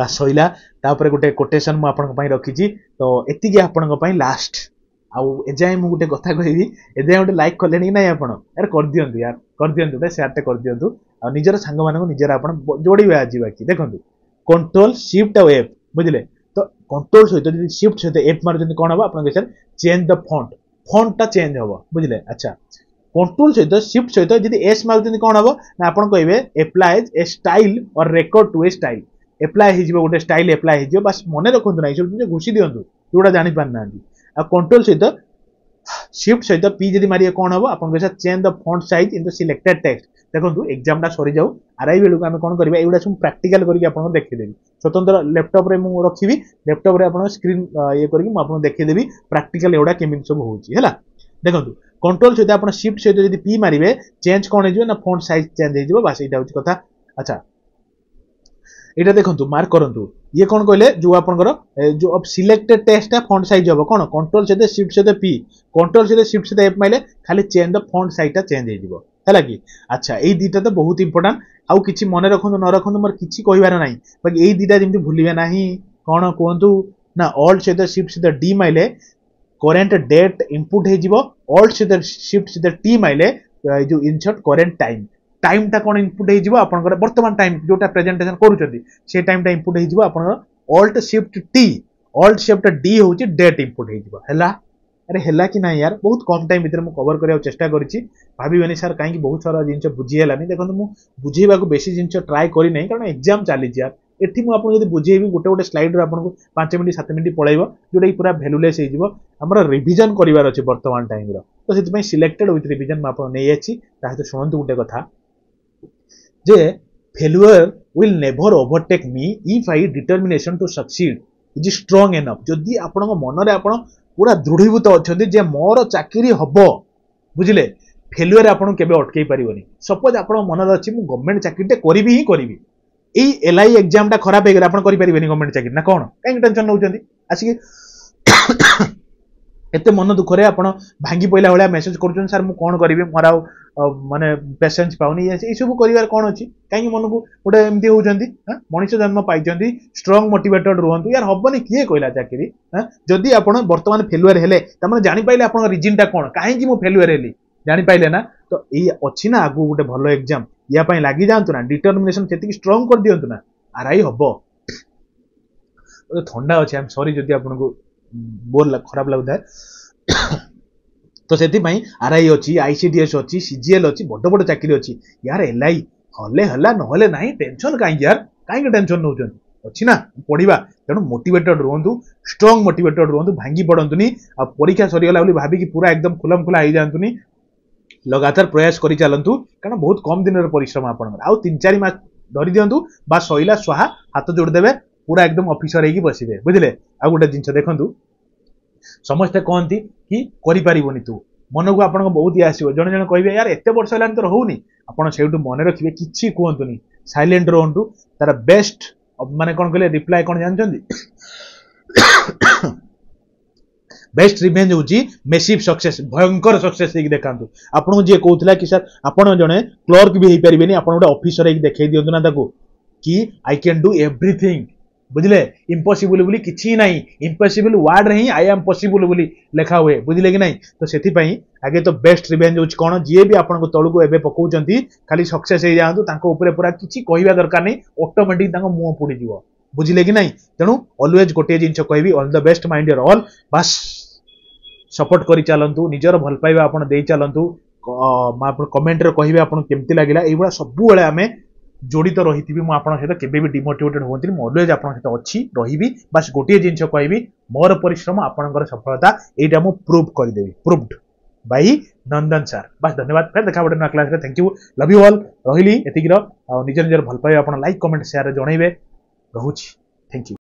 ବା ସରିଲା ତାପରେ ଗୋଟେ କୋଟେସନ୍ ମୁଁ ଆପଣଙ୍କ ପାଇଁ ରଖିଛି ତ ଏତିକି ଆପଣଙ୍କ ପାଇଁ ଲାଷ୍ଟ ଆଉ ଏଯାଏଁ ମୁଁ ଗୋଟେ କଥା କହିବି ଏଯାଏଁ ଗୋଟେ ଲାଇକ୍ କଲେଣି କି ନାହିଁ ଆପଣ ୟାର କରିଦିଅନ୍ତୁ ୟାର କରିଦିଅନ୍ତୁ ଗୋଟେ ସେୟାରଟେ କରିଦିଅନ୍ତୁ ଆଉ ନିଜର ସାଙ୍ଗମାନଙ୍କୁ ନିଜର ଆପଣ ଯୋଡ଼ିବେ ଆଜି ବାକି ଦେଖନ୍ତୁ কন্ট্রোল শিফট ଆଉ ଏଫ୍ ବୁଝିଲେ ତ କଣ୍ଟ୍ରୋଲ ସହିତ ଯଦି ସିଫ୍ଟ ସହିତ ଏଫ୍ ମାରୁଛନ୍ତି କ'ଣ ହେବ ଆପଣଙ୍କ ସାର୍ ଚେଞ୍ଜ ଦ ଫଣ୍ଟ ଫଣ୍ଟଟା ଚେଞ୍ଜ ହେବ ବୁଝିଲେ ଆଚ୍ଛା কন্ট্রোল সহিত সিফট সহিত যদি এস মারুছেন কোণ হব না আপনার কে applies a style or record to a style apply হয়ে যাব গোটে স্টাইল এপ্লাই হয়ে যাব বাস মনে রাখুন না এইসব জিনিস ঘুষি দিও যেটা জাঁপার না আর কন্ট্রোল সহিত সিফট সহিত পি যদি মারিবে কোণ হব আপনার change the font size in the selected text ଦେଖନ୍ତୁ ଏକ୍ଜାମଟା ସରିଯାଉ ଆରାଇ ବେଳକୁ ଆମେ କ'ଣ କରିବା ଏଗୁଡ଼ା ସବୁ ପ୍ରାକ୍ଟିକାଲ କରିକି ଆପଣଙ୍କୁ ଦେଖେଇଦେବି ସ୍ୱତନ୍ତ୍ର ଲ୍ୟାପଟପ୍ରେ ମୁଁ ରଖିବି ଲ୍ୟାପଟପ୍ରେ ଆପଣ ସ୍କ୍ରିନ୍ ଇଏ କରିକି ମୁଁ ଆପଣଙ୍କୁ ଦେଖେଇଦେବି ପ୍ରାକ୍ଟିକାଲ ଏଗୁଡ଼ା କେମିତି ସବୁ ହେଉଛି ହେଲା ଦେଖନ୍ତୁ କଣ୍ଟ୍ରୋଲ ସହିତ ଆପଣ ସିଫ୍ଟ ସହିତ ଯଦି ପି ମାରିବେ ଚେଞ୍ଜ କ'ଣ ହେଇଯିବ ନା ଫୋନ୍ ସାଇଜ୍ ଚେଞ୍ଜ ହେଇଯିବ ବାସ୍ ଏଇଟା ହେଉଛି କଥା ଆଚ୍ଛା এটা দেখন্তু মার্ক করন্তু ইয়ে কোন কইলে যে আপনকৰ যে সিলেক্টেড টেক্সটটা ফন্ট সাইজ হব কোন কন্ট্রোল সেতে শিফট সেতে পি কন্ট্রোল সেতে শিফট সেতে এফ মাইলে খালি চেঞ্জ দ ফন্ট সাইজটা চেঞ্জ হৈ যাব ହେଲା କି ଆଚ୍ଛା ଏଇ ଦୁଇଟା ତ ବହୁତ ଇମ୍ପୋର୍ଟାଣ୍ଟ ଆଉ କିଛି ମନେ ରଖନ୍ତୁ ନ ରଖନ୍ତୁ ମୋର କିଛି କହିବାର ନାହିଁ ବାକି ଏଇ ଦୁଇଟା ଯେମିତି ଭୁଲିବେ ନାହିଁ କ'ଣ କୁହନ୍ତୁ ନା ଅଲ୍ଟ ସହିତ ସିଫ୍ଟ ସହିତ ଡି ମାଇଲେ କରେଣ୍ଟ ଡେଟ୍ ଇନପୁଟ୍ ହେଇଯିବ ଅଲ୍ଟ ସହିତ ସିଫ୍ଟ ସହିତ ଟି ମାଇଲେ ଯେଉଁ ଇନସର୍ଟ କରେଣ୍ଟ ଟାଇମ୍ ଟାଇମ୍ଟା କ'ଣ ଇନପୁଟ୍ ହେଇଯିବ ଆପଣଙ୍କର ବର୍ତ୍ତମାନ ଟାଇମ୍ ଯେଉଁଟା ପ୍ରେଜେଣ୍ଟେସନ୍ କରୁଛନ୍ତି ସେ ଟାଇମ୍ଟା ଇନପୁଟ୍ ହେଇଯିବ ଆପଣଙ୍କର alt shift T alt shift D ହେଉଛି ଡେଟ୍ ଇନପୁଟ୍ ହେଇଯିବ ହେଲା ଆରେ ହେଲା କି ନାହିଁ ୟାର ବହୁତ କମ୍ ଟାଇମ୍ ଭିତରେ ମୁଁ କଭର୍ କରିବାକୁ ଚେଷ୍ଟା କରିଛି ଭାବିବେନି ସାର୍ କାହିଁକି ବହୁତ ସାରା ଜିନିଷ ବୁଝି ହେଲାନି ଦେଖନ୍ତୁ ମୁଁ ବୁଝେଇବାକୁ ବେଶୀ ଜିନିଷ ଟ୍ରାଏ କରିନାହିଁ କାରଣ ଏକ୍ଜାମ୍ ଚାଲିଛି ୟାର ଏଠି ମୁଁ ଆପଣଙ୍କୁ ଯଦି ବୁଝେଇବି ଗୋଟେ ଗୋଟେ ସ୍ଲାଇଡ଼୍ରେ ଆପଣଙ୍କୁ ପାଞ୍ଚ ମିନିଟ୍ ସାତ ମିନିଟ୍ ପଳାଇବ ଯେଉଁଟାକି ପୁରା ଭ୍ୟାଲୁଲେସ୍ ହେଇଯିବ ଆମର ରିଭିଜନ୍ କରିବାର ଅଛି ବର୍ତ୍ତମାନ ଟାଇମ୍ର ତ ସେଥିପାଇଁ ସିଲେକ୍ଟେଡ୍ ୱିଥ୍ ରିଭିଜନ୍ ମୁଁ ଆପଣ ନେଇଆସିଛି ତା ସହିତ ଶୁଣନ୍ତୁ ଗୋଟେ କଥା ଯେ failure will never overtake me if I determination to succeed is strong enough ଯଦି ଆପଣଙ୍କ ମନରେ ଆପଣ ପୁରା ଦୃଢ଼ୀଭୂତ ଅଛନ୍ତି ଯେ ମୋର ଚାକିରି ହେବ ବୁଝିଲେ ଫେଲୁଅର୍ ଆପଣଙ୍କୁ କେବେ ଅଟକେଇ ପାରିବନି ସପୋଜ୍ ଆପଣଙ୍କ ମନରେ ଅଛି ମୁଁ ଗଭର୍ଣ୍ଣମେଣ୍ଟ ଚାକିରିଟେ କରିବି ହିଁ କରିବି ଏଇ ଏଲ୍ ଆଇ ଏକ୍ଜାମ୍ଟା ଖରାପ ହେଇଗଲେ ଆପଣ କରିପାରିବେନି ଗଭର୍ଣ୍ଣମେଣ୍ଟ ଚାକିରି ନା କ'ଣ କାହିଁକି ଟେନସନ୍ ନେଉଛନ୍ତି ଆସିକି ଏତେ ମନ ଦୁଃଖରେ ଆପଣ ଭାଙ୍ଗି ପଇଲା ଭଳିଆ ମେସେଜ୍ କରୁଛନ୍ତି ସାର୍ ମୁଁ କ'ଣ କରିବି ମୋର ଆଉ ମାନେ ପେସେନ୍ସ ପାଉନି ଏସବୁ କରିବାର କ'ଣ ଅଛି କାହିଁକି ମନକୁ ଗୋଟେ ଏମିତି ହେଉଛନ୍ତି ମଣିଷ ଜନ୍ମ ପାଇଛନ୍ତି ଷ୍ଟ୍ରଙ୍ଗ ମୋଟିଭେଟେଡ୍ ରୁହନ୍ତୁ ୟାର ହବନି କିଏ କହିଲା ଚାକିରି ଯଦି ଆପଣ ବର୍ତ୍ତମାନ ଫେଲୁଆର ହେଲେ ତାମାନେ ଜାଣିପାରିଲେ ଆପଣଙ୍କ ରିଜିନ୍ଟା କ'ଣ କାହିଁକି ମୁଁ ଫେଲୁଆର ହେଲି ଜାଣିପାରିଲେ ନା ତ ଏଇ ଅଛି ନା ଆଗକୁ ଗୋଟେ ଭଲ ଏକ୍ଜାମ୍ ୟା ପାଇଁ ଲାଗିଯାଆନ୍ତୁ ନା ଡିଟରମିନେସନ୍ ସେତିକି ଷ୍ଟ୍ରଙ୍ଗ କରିଦିଅନ୍ତୁ ନା ଆର୍ ଆଇ ହବ ଥଣ୍ଡା ଅଛି ଆମ୍ ସରି ଯଦି ଆପଣଙ୍କୁ ବୋର୍ ଖରାପ ଲାଗୁଥାଏ ତ ସେଥିପାଇଁ ଆର୍ ଆଇ ଅଛି ଆଇ ସି ଡି ଏସ୍ ଅଛି ସି ଜି ଏଲ୍ ଅଛି ବଡ଼ ବଡ଼ ଚାକିରି ଅଛି ୟାର ଏଲ୍ ଆଇ ହେଲେ ହେଲା ନହେଲେ ନାହିଁ ଟେନସନ୍ କାହିଁକି ୟାର କାହିଁକି ଟେନସନ୍ ନେଉଛନ୍ତି ଅଛି ନା ପଢ଼ିବା ତେଣୁ ମୋଟିଭେଟେଡ୍ ରୁହନ୍ତୁ ଷ୍ଟ୍ରଙ୍ଗ ମୋଟିଭେଟେଡ୍ ରୁହନ୍ତୁ ଭାଙ୍ଗି ପଡ଼ନ୍ତୁନି ଆଉ ପରୀକ୍ଷା ସରିଗଲା ବୋଲି ଭାବିକି ପୁରା ଏକଦମ ଖୁଲମ ଖୁଲା ହେଇଯାଆନ୍ତୁନି ଲଗାତାର ପ୍ରୟାସ କରି ଚାଲନ୍ତୁ କାରଣ ବହୁତ କମ୍ ଦିନର ପରିଶ୍ରମ ଆପଣଙ୍କର ଆଉ ତିନି ଚାରି ମାସ ଧରିଦିଅନ୍ତୁ ବା ସଇଲା ସୁହା ହାତ ଯୋଡ଼ିଦେବେ ପୁରା ଏକଦମ ଅଫିସର ହେଇକି ବସିବେ ବୁଝିଲେ ଆଉ ଗୋଟେ ଜିନିଷ ଦେଖନ୍ତୁ ସମସ୍ତେ କହନ୍ତି କି କରିପାରିବୁନି ତୁ ମନକୁ ଆପଣଙ୍କ ବହୁତ ଇଏ ଆସିବ ଜଣେ ଜଣେ କହିବେ ୟାର ଏତେ ବର୍ଷ ହେଲାଣି ତ ରହୁନି ଆପଣ ସେଇଠୁ ମନେ ରଖିବେ କିଛି କୁହନ୍ତୁନି ସାଇଲେଣ୍ଟ ରୁହନ୍ତୁ ତାର ବେଷ୍ଟ ମାନେ କ'ଣ କହିଲେ ରିପ୍ଲାଏ କ'ଣ ଜାଣିଛନ୍ତି ବେଷ୍ଟ ରିଭେଞ୍ଜ ହେଉଛି ମେସିଭ୍ ସକ୍ସେସ୍ ଭୟଙ୍କର ସକ୍ସେସ୍ ହେଇକି ଦେଖାନ୍ତୁ ଆପଣଙ୍କୁ ଯିଏ କହୁଥିଲା କି ସାର୍ ଆପଣ ଜଣେ କ୍ଲର୍କ ବି ହେଇପାରିବେନି ଆପଣ ଗୋଟେ ଅଫିସର ହେଇକି ଦେଖେଇ ଦିଅନ୍ତୁ ନା ତାକୁ କି ଆଇ କ୍ୟାନ୍ ଡୁ ଏଭ୍ରିଥିଙ୍ଗ बुझले इम्पसिबुल बोली किसी ना इम्पसिबुल वार्ड रे आई एम पसिबुल बोली लिखा हुए बुझले कि ना तो से आगे तो बेस्ट रिभेज हो कौन जी भी आप तौक एवं पकाउं खाली सक्सेस जाए पूरा किसी कह दरकार नहीं अटोमेटिक मुह पोड़ बुझले कि ना तेणु अलवेज गोटे जिनस कह अल द बेस्ट माइंड यर अल बास सपोर्ट कर चलतु निजर भल पाइबा आपतु कमेंट रे कहते आपको कमी लगे ये सब आम জড়িত ରହିଥିବି ମୁଁ ଆପଣଙ୍କ ସହିତ କେବେ ବି ଡିମୋଟିଭେଟେଡ୍ ହୁଅନ୍ତିନି ମୁଁ ଅଲୱେଜ୍ ଆପଣଙ୍କ ସହିତ ଅଛି ରହିବି ବାସ୍ ଗୋଟିଏ ଜିନିଷ କହିବି ମୋର ପରିଶ୍ରମ ଆପଣଙ୍କର ସଫଳତା ଏଇଟା ମୁଁ ପ୍ରୁଭ୍ କରିଦେବି ପ୍ରୁଭ୍ଡ ବାଇ ନନ୍ଦନ ସାର୍ ବାସ୍ ଧନ୍ୟବାଦ ଫେର୍ ଦେଖା ଗୋଟେ ନୂଆ କ୍ଲାସ୍ରେ thank you love you all ରହିଲି ଏତିକିର ଆଉ ନିଜ ନିଜର ଭଲ ପାଇବା ଆପଣ ଲାଇକ୍ କମେଣ୍ଟ ସେୟାର ଜଣେଇବେ ରହୁଛି ଥ୍ୟାଙ୍କ ୟୁ